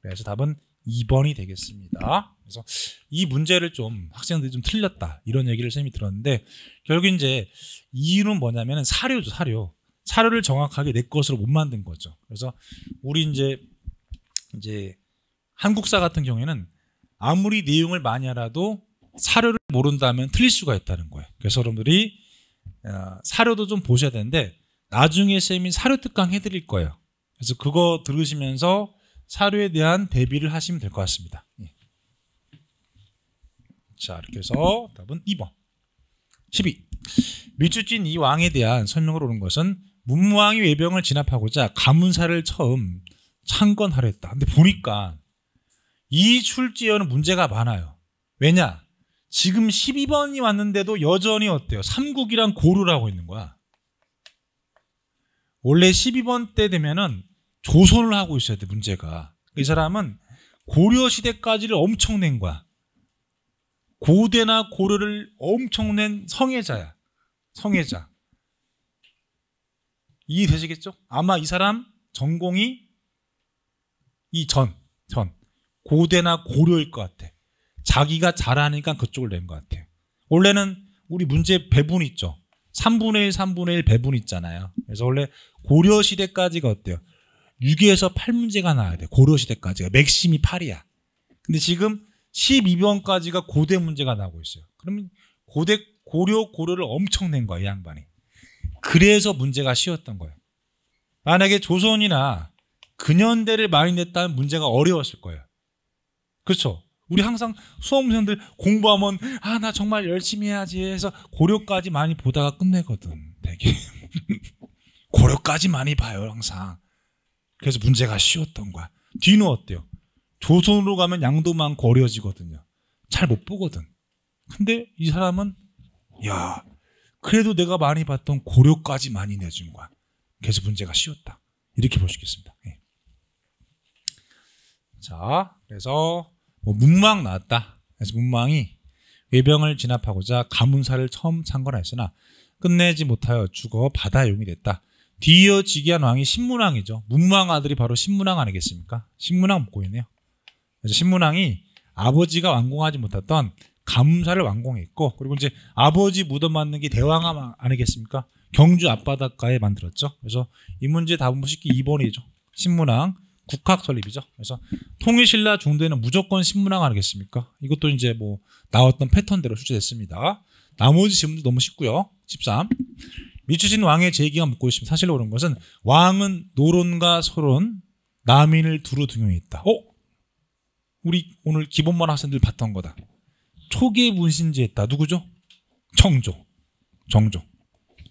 그래서 답은 2번이 되겠습니다. 그래서 이 문제를 좀 학생들이 좀 틀렸다 이런 얘기를 쌤이 들었는데 결국 이제 이유는 뭐냐면 사료죠 사료 사료를 정확하게 내 것으로 못 만든 거죠. 그래서 우리 이제 이제 한국사 같은 경우에는 아무리 내용을 많이 알아도 사료를 모른다면 틀릴 수가 있다는 거예요. 그래서 여러분들이 어, 사료도 좀 보셔야 되는데 나중에 쌤이 사료 특강 해드릴 거예요. 그래서 그거 들으시면서 사료에 대한 대비를 하시면 될 것 같습니다. 예. 자, 이렇게 해서 답은 2번. 12. 밀주진 이 왕에 대한 설명으 오는 것은 문무왕이 외병을 진압하고자 가문사를 처음 창건하려 했다. 근데 보니까 이 출제어는 문제가 많아요. 왜냐? 지금 12번이 왔는데도 여전히 어때요? 삼국이랑 고루라고 있는 거야. 원래 12번 때 되면은 조선을 하고 있어야 돼 문제가. 이 사람은 고려 시대까지를 엄청 낸 거야. 고대나 고려를 엄청 낸 성애자야. 성애자. 이해되시겠죠? 아마 이 사람 전공이 이 전, 전. 고대나 고려일 것 같아. 자기가 잘하니까 그쪽을 낸 것 같아요. 원래는 우리 문제 배분 있죠. 3분의 1, 3분의 1 배분 있잖아요. 그래서 원래 고려 시대까지가 어때요? 6에서 8문제가 나와야 돼. 고려시대까지가. 맥심이 8이야. 근데 지금 12번까지가 고대 문제가 나오고 있어요. 그러면 고대, 고려, 고려를 엄청 낸 거야, 이 양반이. 그래서 문제가 쉬웠던 거예요. 만약에 조선이나 근현대를 많이 냈다면 문제가 어려웠을 거예요. 그렇죠? 우리 항상 수험생들 공부하면 아 나 정말 열심히 해야지 해서 고려까지 많이 보다가 끝내거든 되게 고려까지 많이 봐요 항상 그래서 문제가 쉬웠던 거야. 뒤는 어때요? 조선으로 가면 양도 많고 어려지거든요. 잘 못 보거든. 근데 이 사람은 야 그래도 내가 많이 봤던 고려까지 많이 내준 거야. 그래서 문제가 쉬웠다. 이렇게 볼 수 있겠습니다. 예. 자, 그래서 뭐 문망 나왔다. 그래서 문망이 외병을 진압하고자 가문사를 처음 창건하였으나 끝내지 못하여 죽어 바다용이 됐다. 뒤이어 지기한 왕이 신문왕이죠. 문왕 아들이 바로 신문왕 아니겠습니까? 신문왕 목고이네요. 그래서 신문왕이 아버지가 완공하지 못했던 감사를 완공했고 그리고 이제 아버지 무덤 맞는 게 대왕암 아니겠습니까? 경주 앞바닷가에 만들었죠. 그래서 이 문제 답은 쉽게 2번이죠. 신문왕 국학 설립이죠. 그래서 통일신라 중대는 무조건 신문왕 아니겠습니까? 이것도 이제 뭐 나왔던 패턴대로 출제됐습니다. 나머지 질문도 너무 쉽고요. 13. 미추진 왕의 제기가 묻고 있습니다. 사실로 옳은 것은 왕은 노론과 서론 남인을 두루 등용했다. 어? 우리 오늘 기본만 학생들 봤던 거다. 초기에 문신지했다. 누구죠? 청조 정조.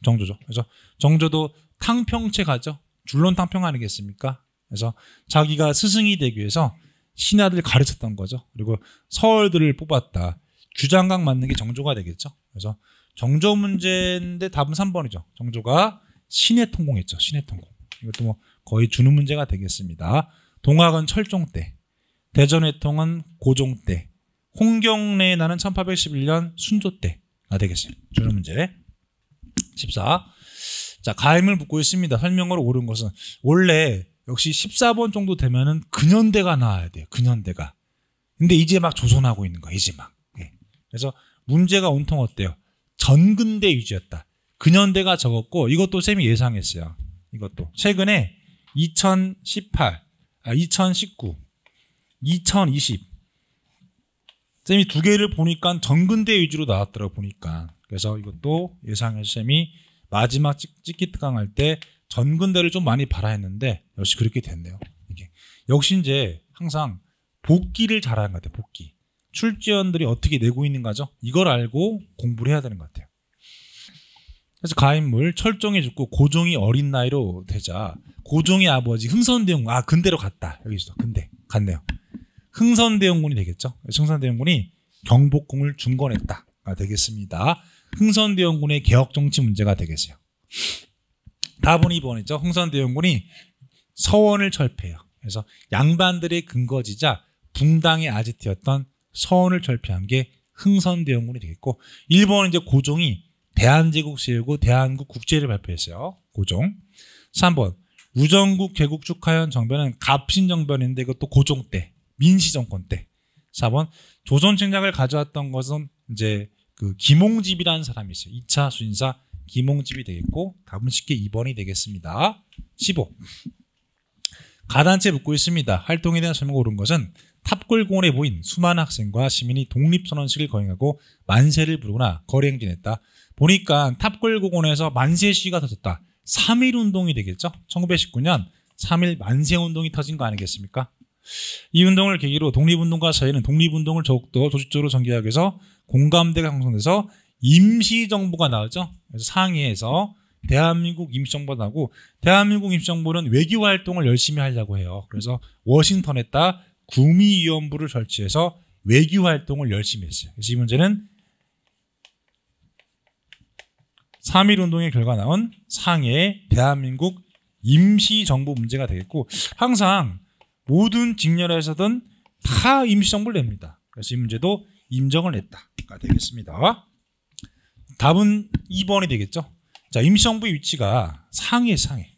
정조죠. 그래서 정조도 탕평채 가죠. 줄론 탕평 아니겠습니까? 그래서 자기가 스승이 되기 위해서 신하들 가르쳤던 거죠. 그리고 서얼들을 뽑았다. 주장각 맞는 게 정조가 되겠죠. 그래서 정조 문제인데 답은 3번이죠. 정조가 신에 통공했죠. 신에 통공. 이것도 뭐 거의 주는 문제가 되겠습니다. 동학은 철종 때, 대전의통은 고종 때, 홍경래 나는 1811년 순조 때가 되겠습니다. 주는 문제. 14. 자, 가임을 묻고 있습니다. 설명으로 옳은 것은 원래 역시 14번 정도 되면은 근현대가 나와야 돼요. 근현대가. 근데 이제 막 조선하고 있는 거야. 이제 막. 예. 그래서 문제가 온통 어때요? 전근대 위주였다. 근현대가 적었고 이것도 쌤이 예상했어요. 이것도 최근에 2018, 아, 2019, 2020 쌤이 두 개를 보니까 전근대 위주로 나왔더라고 보니까 그래서 이것도 예상해서 쌤이 마지막 찍, 기 특강 할때 전근대를 좀 많이 바라 했는데 역시 그렇게 됐네요. 이게 역시 이제 항상 복기를 잘하는 것 같아요. 복기. 출제원들이 어떻게 내고 있는가죠. 이걸 알고 공부를 해야 되는 것 같아요. 그래서 가인물 철종이 죽고 고종이 어린 나이로 되자 고종의 아버지 흥선대원군 아 근대로 갔다 여기 있어 근대 갔네요. 흥선대원군이 되겠죠. 흥선대원군이 경복궁을 중건했다가 되겠습니다. 흥선대원군의 개혁정치 문제가 되겠어요. 답은 2번이죠. 흥선대원군이 서원을 철폐해요. 그래서 양반들의 근거지자 붕당의 아지트였던 서원을 절폐한게 흥선대원군이 되겠고 일본은 이제 고종이 대한제국 세우고 대한국 국제를 발표했어요. 고종. 3번 우정국 개국 축하연 정변은 갑신정변인데 그것도 고종 때 민시정권 때. 4번 조선 침략을 가져왔던 것은 이제 그 김홍집이라는 사람이 있어요. 2차 순사 김홍집이 되겠고 답은 쉽게 2번이 되겠습니다. 15. 가단체 묻고 있습니다. 활동에 대한 설명 을 옳은 것은 탑골공원에 모인 수많은 학생과 시민이 독립선언식을 거행하고 만세를 부르거나 거래 행진했다. 보니까 탑골공원에서 만세 시위가 터졌다. 3일 운동이 되겠죠? 1919년 3일 만세 운동이 터진 거 아니겠습니까? 이 운동을 계기로 독립운동과 사회는 독립운동을 더욱더 조직적으로 전개하기 위해서 공감대가 형성돼서 임시정부가 나오죠. 그래서 상의해서 대한민국 임시정부가 나고 대한민국 임시정부는 외교활동을 열심히 하려고 해요. 그래서 워싱턴에 다 구미위원부를 설치해서 외교 활동을 열심히 했어요. 그래서 이 문제는 3.1 운동의 결과 나온 상해 대한민국 임시정부 문제가 되겠고 항상 모든 직렬에서든 다 임시정부를 냅니다. 그래서 이 문제도 임정을 냈다가 되겠습니다. 답은 2번이 되겠죠. 자, 임시정부의 위치가 상해 상해.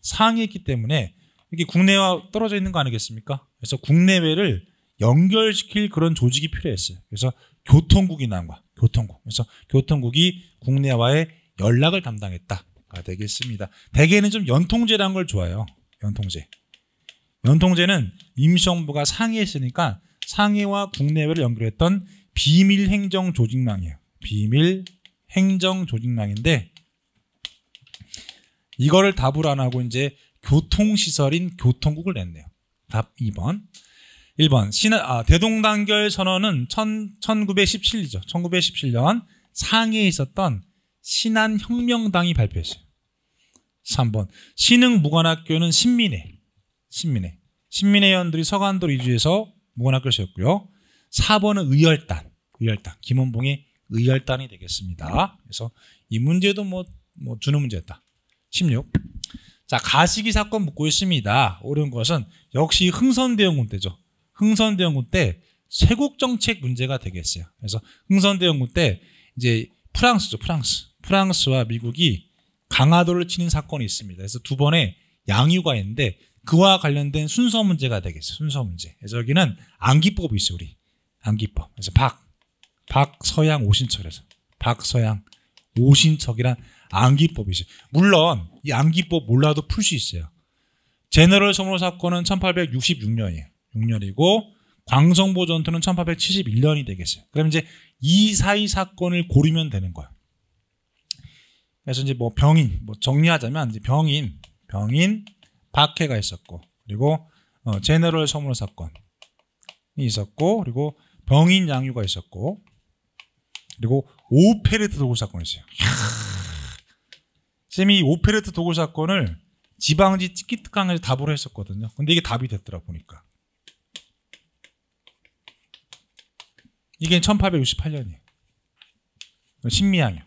상해했기 때문에 이게 국내와 떨어져 있는 거 아니겠습니까? 그래서 국내외를 연결시킬 그런 조직이 필요했어요. 그래서 교통국이 나온 거야. 교통국. 그래서 교통국이 국내와의 연락을 담당했다가 되겠습니다. 대개는 좀 연통제라는 걸 좋아해요. 연통제. 연통제는 임시정부가 상의했으니까 상해와 국내외를 연결했던 비밀 행정 조직망이에요. 비밀 행정 조직망인데 이거를 답을 안 하고 이제 교통시설인 교통국을 냈네요. 답 2번. 1번. 신하, 아, 대동단결 선언은 1917이죠. 1917년 상해에 있었던 신한혁명당이 발표했어요. 3번. 신흥무관학교는 신민회. 신민회. 신민회 회원들이 서간도로 이주해서 무관학교를 세웠고요. 4번은 의열단. 의열단. 김원봉의 의열단이 되겠습니다. 그래서 이 문제도 뭐, 뭐 주는 문제였다. 16. 자, 가시기 사건 묻고 있습니다. 오른 것은 역시 흥선대원군 때죠. 흥선대원군 때 세국 정책 문제가 되겠어요. 그래서 흥선대원군 때 이제 프랑스죠, 프랑스. 프랑스와 미국이 강화도를 치는 사건이 있습니다. 그래서 두 번의 양유가 있는데 그와 관련된 순서 문제가 되겠어요. 순서 문제. 그래서 여기는 암기법이 있어요, 우리. 암기법. 그래서 박, 박서양 오신척에서 박서양 오신척이란 암기법이 있어요. 물론 이 암기법 몰라도 풀 수 있어요. 제너럴 성로 사건은 1866년이에요. 6년이고 광성보 전투는 1871년이 되겠어요. 그럼 이제 이 사이 사건을 고르면 되는 거예요. 그래서 이제 뭐 병인, 뭐 정리하자면 이제 병인, 병인, 박해가 있었고, 그리고 어, 제너럴 성로 사건이 있었고, 그리고 병인 양유가 있었고, 그리고 오페르트 도구 사건이 있어요. 이야. 쌤이 오페르트 도구 사건을 지방지 티기특강에서 답으로 했었거든요. 근데 이게 답이 됐더라 보니까. 이게 1868년이에요. 신미양요.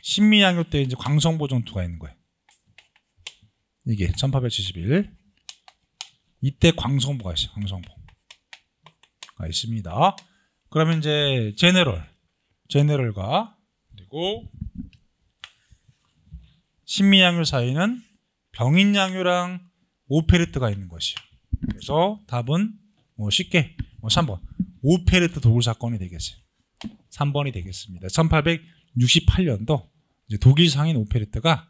신미양요 때 이제 광성보 전투가 있는 거예요. 이게 1871. 이때 광성보가 있어요. 광성보가 있습니다. 그러면 이제 제네럴, 제네럴과 그리고 신미양유 사이는 병인양유랑 오페르트가 있는 것이에요. 그래서 답은 뭐 쉽게 뭐 3번 오페르트 도굴 사건이 되겠어요. 3번이 되겠습니다. 1868년도 독일 상인 오페르트가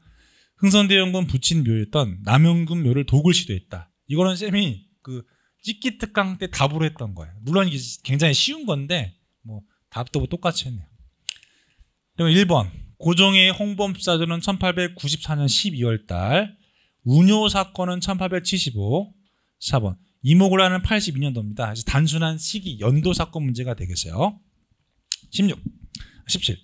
흥선대원군 부친 묘였던 남영금 묘를 도굴 시도했다. 이거는 쌤이 그 찍기 특강 때 답으로 했던 거예요. 물론 이게 굉장히 쉬운 건데 뭐 답도 뭐 똑같이 했네요. 그럼 1번 고종의 홍범사조는 1894년 12월 달, 운요 사건은 1875, 4번. 이모고라는 82년도입니다. 이제 단순한 시기, 연도 사건 문제가 되겠어요. 16, 17.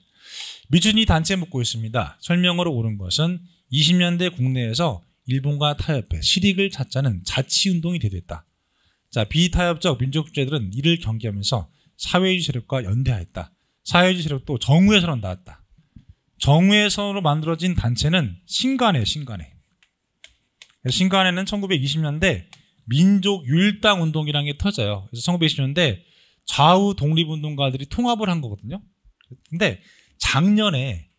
미춘이 단체 묻고 있습니다. 설명으로 옳은 것은 20년대 국내에서 일본과 타협해 실익을 찾자는 자치운동이 대두했다. 자, 비타협적 민족주의들은 이를 경계하면서 사회주의 세력과 연대하였다. 사회주의 세력도 정부에서는 나왔다. 정우의 선으로 만들어진 단체는 신간에 신간에 신간에는 1920년대 민족 율당 운동이라는 게 터져요. 그래서 1920년대 좌우 독립운동가들이 통합을 한 거거든요. 근데 작년에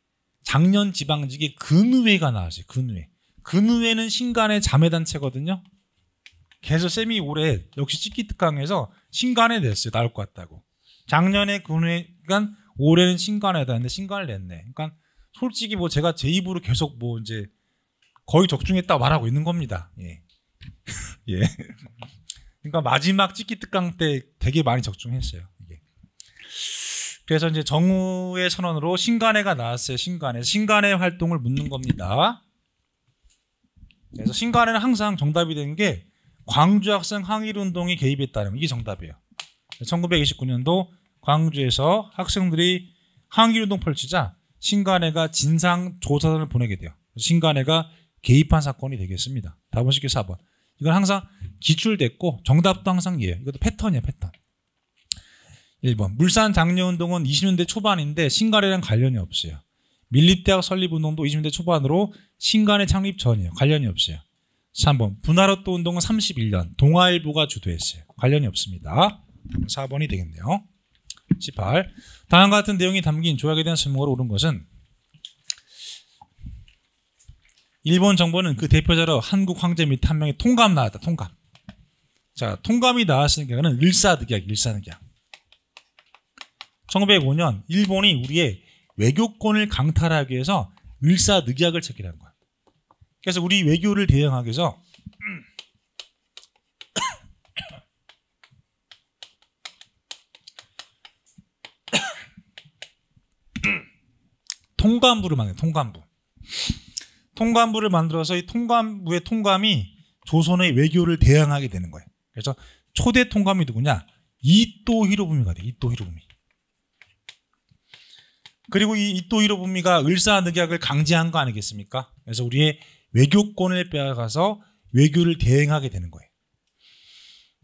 작년 지방직에 근우회가 나왔어요. 근우회근우회는 신간의 자매단체거든요. 그래서 쌤이 올해 역시 찍기특강에서 신간에 냈어요. 나올 것 같다고. 작년에 근우회가 올해는 신간에다 했는데 신간을 냈네. 그러니까 솔직히 뭐 제가 제 입으로 계속 뭐 이제 거의 적중했다 말하고 있는 겁니다. 예. 예. 그러니까 마지막 찍기 특강때 되게 많이 적중했어요. 이게. 그래서 이제 정우의 선언으로 신간회가 나왔어요. 신간회. 신간회 활동을 묻는 겁니다. 그래서 신간회는 항상 정답이 되는 게 광주 학생 항일 운동이 개입했다는 이게 정답이에요. 1929년도 광주에서 학생들이 항일 운동 펼치자 신간회가 진상 조사단을 보내게 돼요. 신간회가 개입한 사건이 되겠습니다. 답은 쉽게 4번. 이건 항상 기출됐고 정답도 항상 얘예요. 이것도 패턴이에요, 패턴. 1번. 물산 장려운동은 20년대 초반인데 신간회랑 관련이 없어요. 밀립대학 설립운동도 20년대 초반으로 신간회 창립 전이에요. 관련이 없어요. 3번. 분할로또 운동은 31년 동아일보가 주도했어요. 관련이 없습니다. 4번이 되겠네요. 18. 다음과 같은 내용이 담긴 조약에 대한 설명으로 오른 것은 일본 정부는 그 대표자로 한국 황제 및 한 명의 통감 나왔다. 통감. 자, 통감이 나왔으니까는 일사늑약, 일사늑약. 1905년 일본이 우리의 외교권을 강탈하기 위해서 일사늑약을 체결한 거야. 그래서 우리 외교를 대응하기 위해서 통감부를 만든 통감부. 통감부를 만들어서 이 통감부의 통감이 조선의 외교를 대응하게 되는 거예요. 그래서 초대 통감이 누구냐? 이토 히로부미가 돼. 이토 히로부미. 그리고 이 이토 히로부미가 을사늑약을 강제한 거 아니겠습니까? 그래서 우리의 외교권을 빼앗아서 외교를 대행하게 되는 거예요.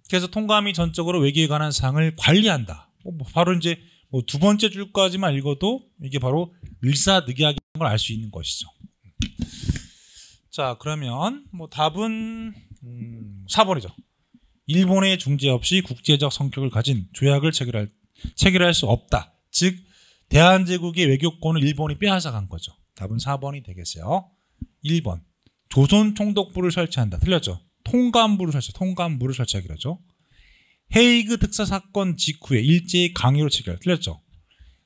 그래서 통감이 전적으로 외교에 관한 사항을 관리한다. 뭐, 뭐 바로 이제 뭐 두 번째 줄까지만 읽어도 이게 바로 일사늑약인걸 알 수 있는 것이죠. 자, 그러면 뭐 답은 음, 4번이죠. 일본의 중재 없이 국제적 성격을 가진 조약을 체결할 체결할 수 없다. 즉 대한제국의 외교권을 일본이 빼앗아간 거죠. 답은 4번이 되겠어요. 1번. 조선 총독부를 설치한다. 틀렸죠? 통감부를 설치, 통감부를 설치하기로 하죠. 헤이그 특사 사건 직후에 일제히 강의로 체결 틀렸죠.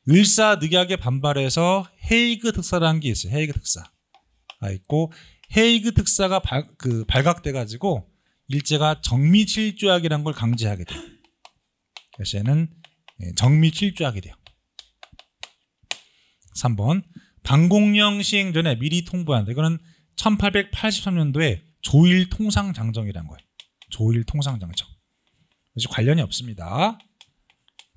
을사늑약에 반발해서 헤이그 특사라는 게 있어요. 헤이그 특사가 있고 헤이그 특사가 발, 그 발각돼 가지고 일제가 정미칠조약이라는 걸 강제하게 돼요. 그래서 는 예, 정미칠조약이 돼요. 3번 방공령 시행 전에 미리 통보한다. 이거는 1883년도에 조일통상장정이란 거예요. 조일통상장정. 그래서 관련이 없습니다.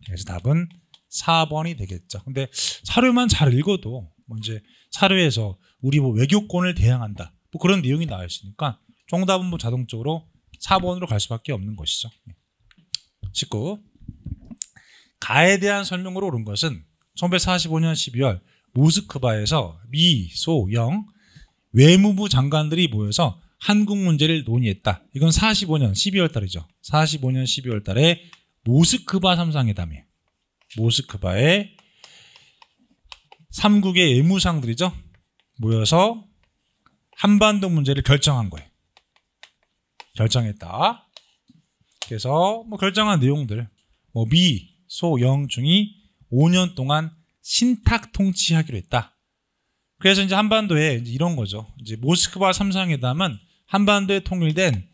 그래서 답은 4번이 되겠죠. 근데 사료만 잘 읽어도 뭐 이제 사료에서 우리 뭐 외교권을 대항한다. 뭐 그런 내용이 나와 있으니까 정답은 뭐 자동적으로 4번으로 갈 수밖에 없는 것이죠. 19. 예. 가에 대한 설명으로 오른 것은 1945년 12월 모스크바에서 미, 소, 영 외무부 장관들이 모여서 한국 문제를 논의했다. 이건 45년 12월 달이죠. 45년 12월 달에 모스크바 삼상회담이에요. 모스크바에 3국의 외무상들이죠. 모여서 한반도 문제를 결정한 거예요. 결정했다. 그래서 뭐 결정한 내용들 뭐 미, 소, 영, 중이 5년 동안 신탁 통치하기로 했다. 그래서 이제 한반도에 이제 이런 거죠. 이제 모스크바 삼상회담은 한반도에 통일된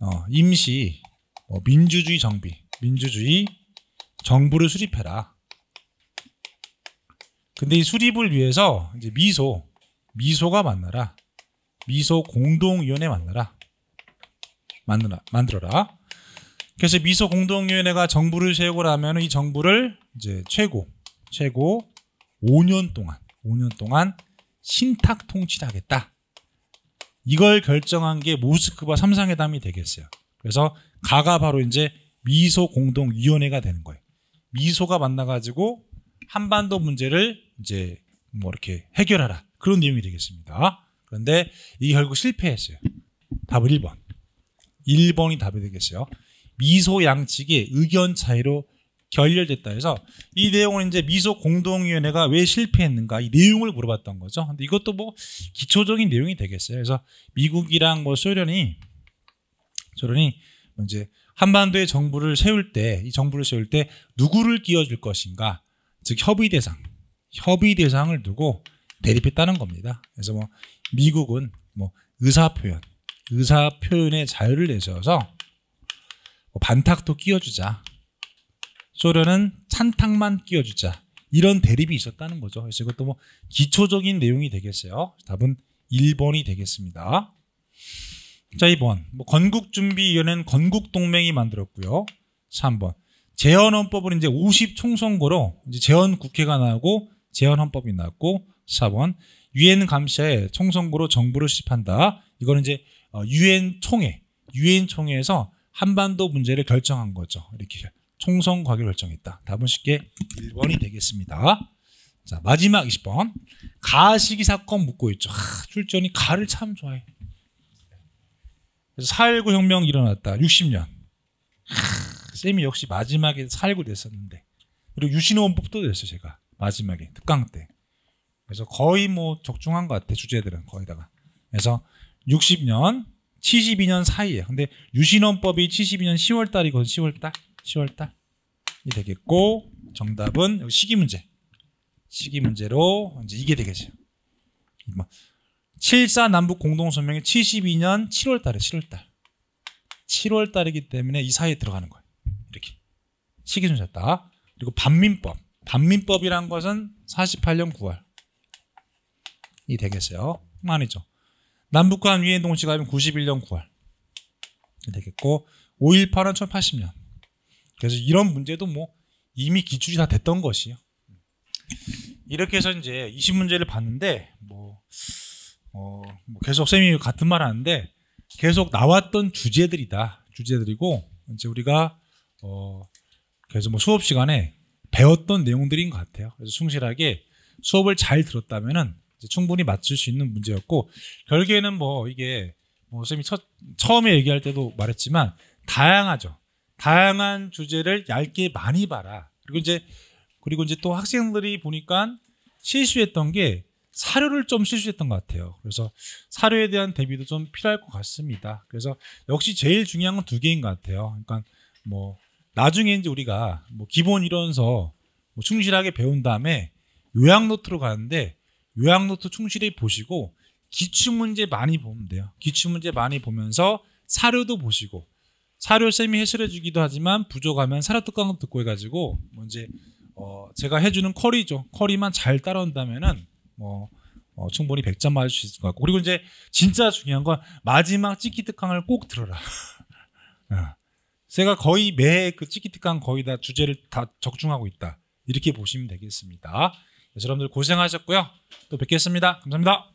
어, 임시 어, 민주주의 정비, 민주주의 정부를 수립해라. 근데 이 수립을 위해서 이제 미소, 미소가 만나라. 미소 공동위원회 만나라. 만들어, 만들어라. 그래서 미소 공동위원회가 정부를 세우고 나면 이 정부를 이제 최고, 최고 5년 동안, 5년 동안 신탁 통치를 하겠다. 이걸 결정한 게 모스크바 삼상회담이 되겠어요. 그래서 가가 바로 이제 미소 공동위원회가 되는 거예요. 미소가 만나가지고 한반도 문제를 이제 뭐 이렇게 해결하라. 그런 내용이 되겠습니다. 그런데 이 결국 실패했어요. 답은 1번. 1번이 답이 되겠어요. 미소 양측의 의견 차이로 결렬됐다 해서 이내용을 이제 미소 공동위원회가 왜 실패했는가 이 내용을 물어봤던 거죠. 근데 이것도 뭐 기초적인 내용이 되겠어요. 그래서 미국이랑 뭐 소련이 소련이 뭐 이제 한반도의 정부를 세울 때 이 정부를 세울 때 누구를 끼워줄 것인가 즉 협의 대상 협의 대상을 두고 대립했다는 겁니다. 그래서 뭐 미국은 뭐 의사 표현 의사 표현의 자유를 내세워서 뭐 반탁도 끼워주자 소련은 찬탕만 끼워주자. 이런 대립이 있었다는 거죠. 그래서 이것도 뭐 기초적인 내용이 되겠어요. 답은 1번이 되겠습니다. 자, 2번. 뭐 건국준비위원회는 건국동맹이 만들었고요. 3번. 재헌헌법은 이제 50 총선거로 이제 재헌국회가 나고 재헌헌법이 났고 4번. 유엔 감시하에 총선거로 정부를 수집한다. 이거는 이제 어, 유엔 총회, 유엔 총회에서 한반도 문제를 결정한 거죠. 이렇게 총선 과기를 결정했다. 답은 쉽게 1번이 되겠습니다. 자, 마지막 20번. 가시기 사건 묻고 있죠. 하, 출전이 가를 참 좋아해. 그래서 4.19 혁명이 일어났다. 60년. 하, 쌤이 역시 마지막에 4.19 됐었는데. 그리고 유신원법도 됐어요, 제가. 마지막에. 특강 때. 그래서 거의 뭐 적중한 것 같아, 주제들은. 거의다가. 그래서 60년, 72년 사이에. 근데 유신헌법이 72년 10월 달이거든, 10월 달. 10월달이 되겠고 정답은 시기 문제. 시기 문제로 이제 이게 되겠죠. 7 4 남북 공동선명이 72년 7월달에 7월달. 7월달이기 때문에 이 사이에 들어가는 거예요. 이렇게 시기 순서였다. 그리고 반민법. 반민법이란 것은 48년 9월이 되겠어요. 많이죠 남북한 위엔동시가면 91년 9월 되겠고 5.18은 1080년 그래서 이런 문제도 뭐 이미 기출이 다 됐던 것이요. 이렇게 해서 이제 20문제를 봤는데 뭐, 어, 뭐 계속 쌤이 같은 말 하는데 계속 나왔던 주제들이다. 주제들이고 이제 우리가 어, 그래서 뭐 수업 시간에 배웠던 내용들인 것 같아요. 그래서 충실하게 수업을 잘 들었다면은 충분히 맞출 수 있는 문제였고 결국에는 뭐 이게 뭐 쌤이 첫, 처음에 얘기할 때도 말했지만 다양하죠. 다양한 주제를 얇게 많이 봐라. 그리고 이제 그리고 이제 또 학생들이 보니까 실수했던 게 사료를 좀 실수했던 것 같아요. 그래서 사료에 대한 대비도 좀 필요할 것 같습니다. 그래서 역시 제일 중요한 건 두 개인 것 같아요. 그러니까 뭐 나중에 이제 우리가 뭐 기본 이론서 뭐 충실하게 배운 다음에 요약 노트로 가는데 요약 노트 충실히 보시고 기출 문제 많이 보면 돼요. 기출 문제 많이 보면서 사료도 보시고 사료 쌤이 해설해 주기도 하지만 부족하면 사료 뚜껑 듣고 해가지고 뭐 이제 어 제가 해주는 커리죠 커리만 잘 따라온다면은 뭐 어 충분히 100점 맞을 수 있을 것 같고 그리고 이제 진짜 중요한 건 마지막 찌키트캉을 꼭 들어라 어. 제가 거의 매그 찌키트캉 거의 다 주제를 다 적중하고 있다 이렇게 보시면 되겠습니다 여러분들 고생하셨고요 또 뵙겠습니다 감사합니다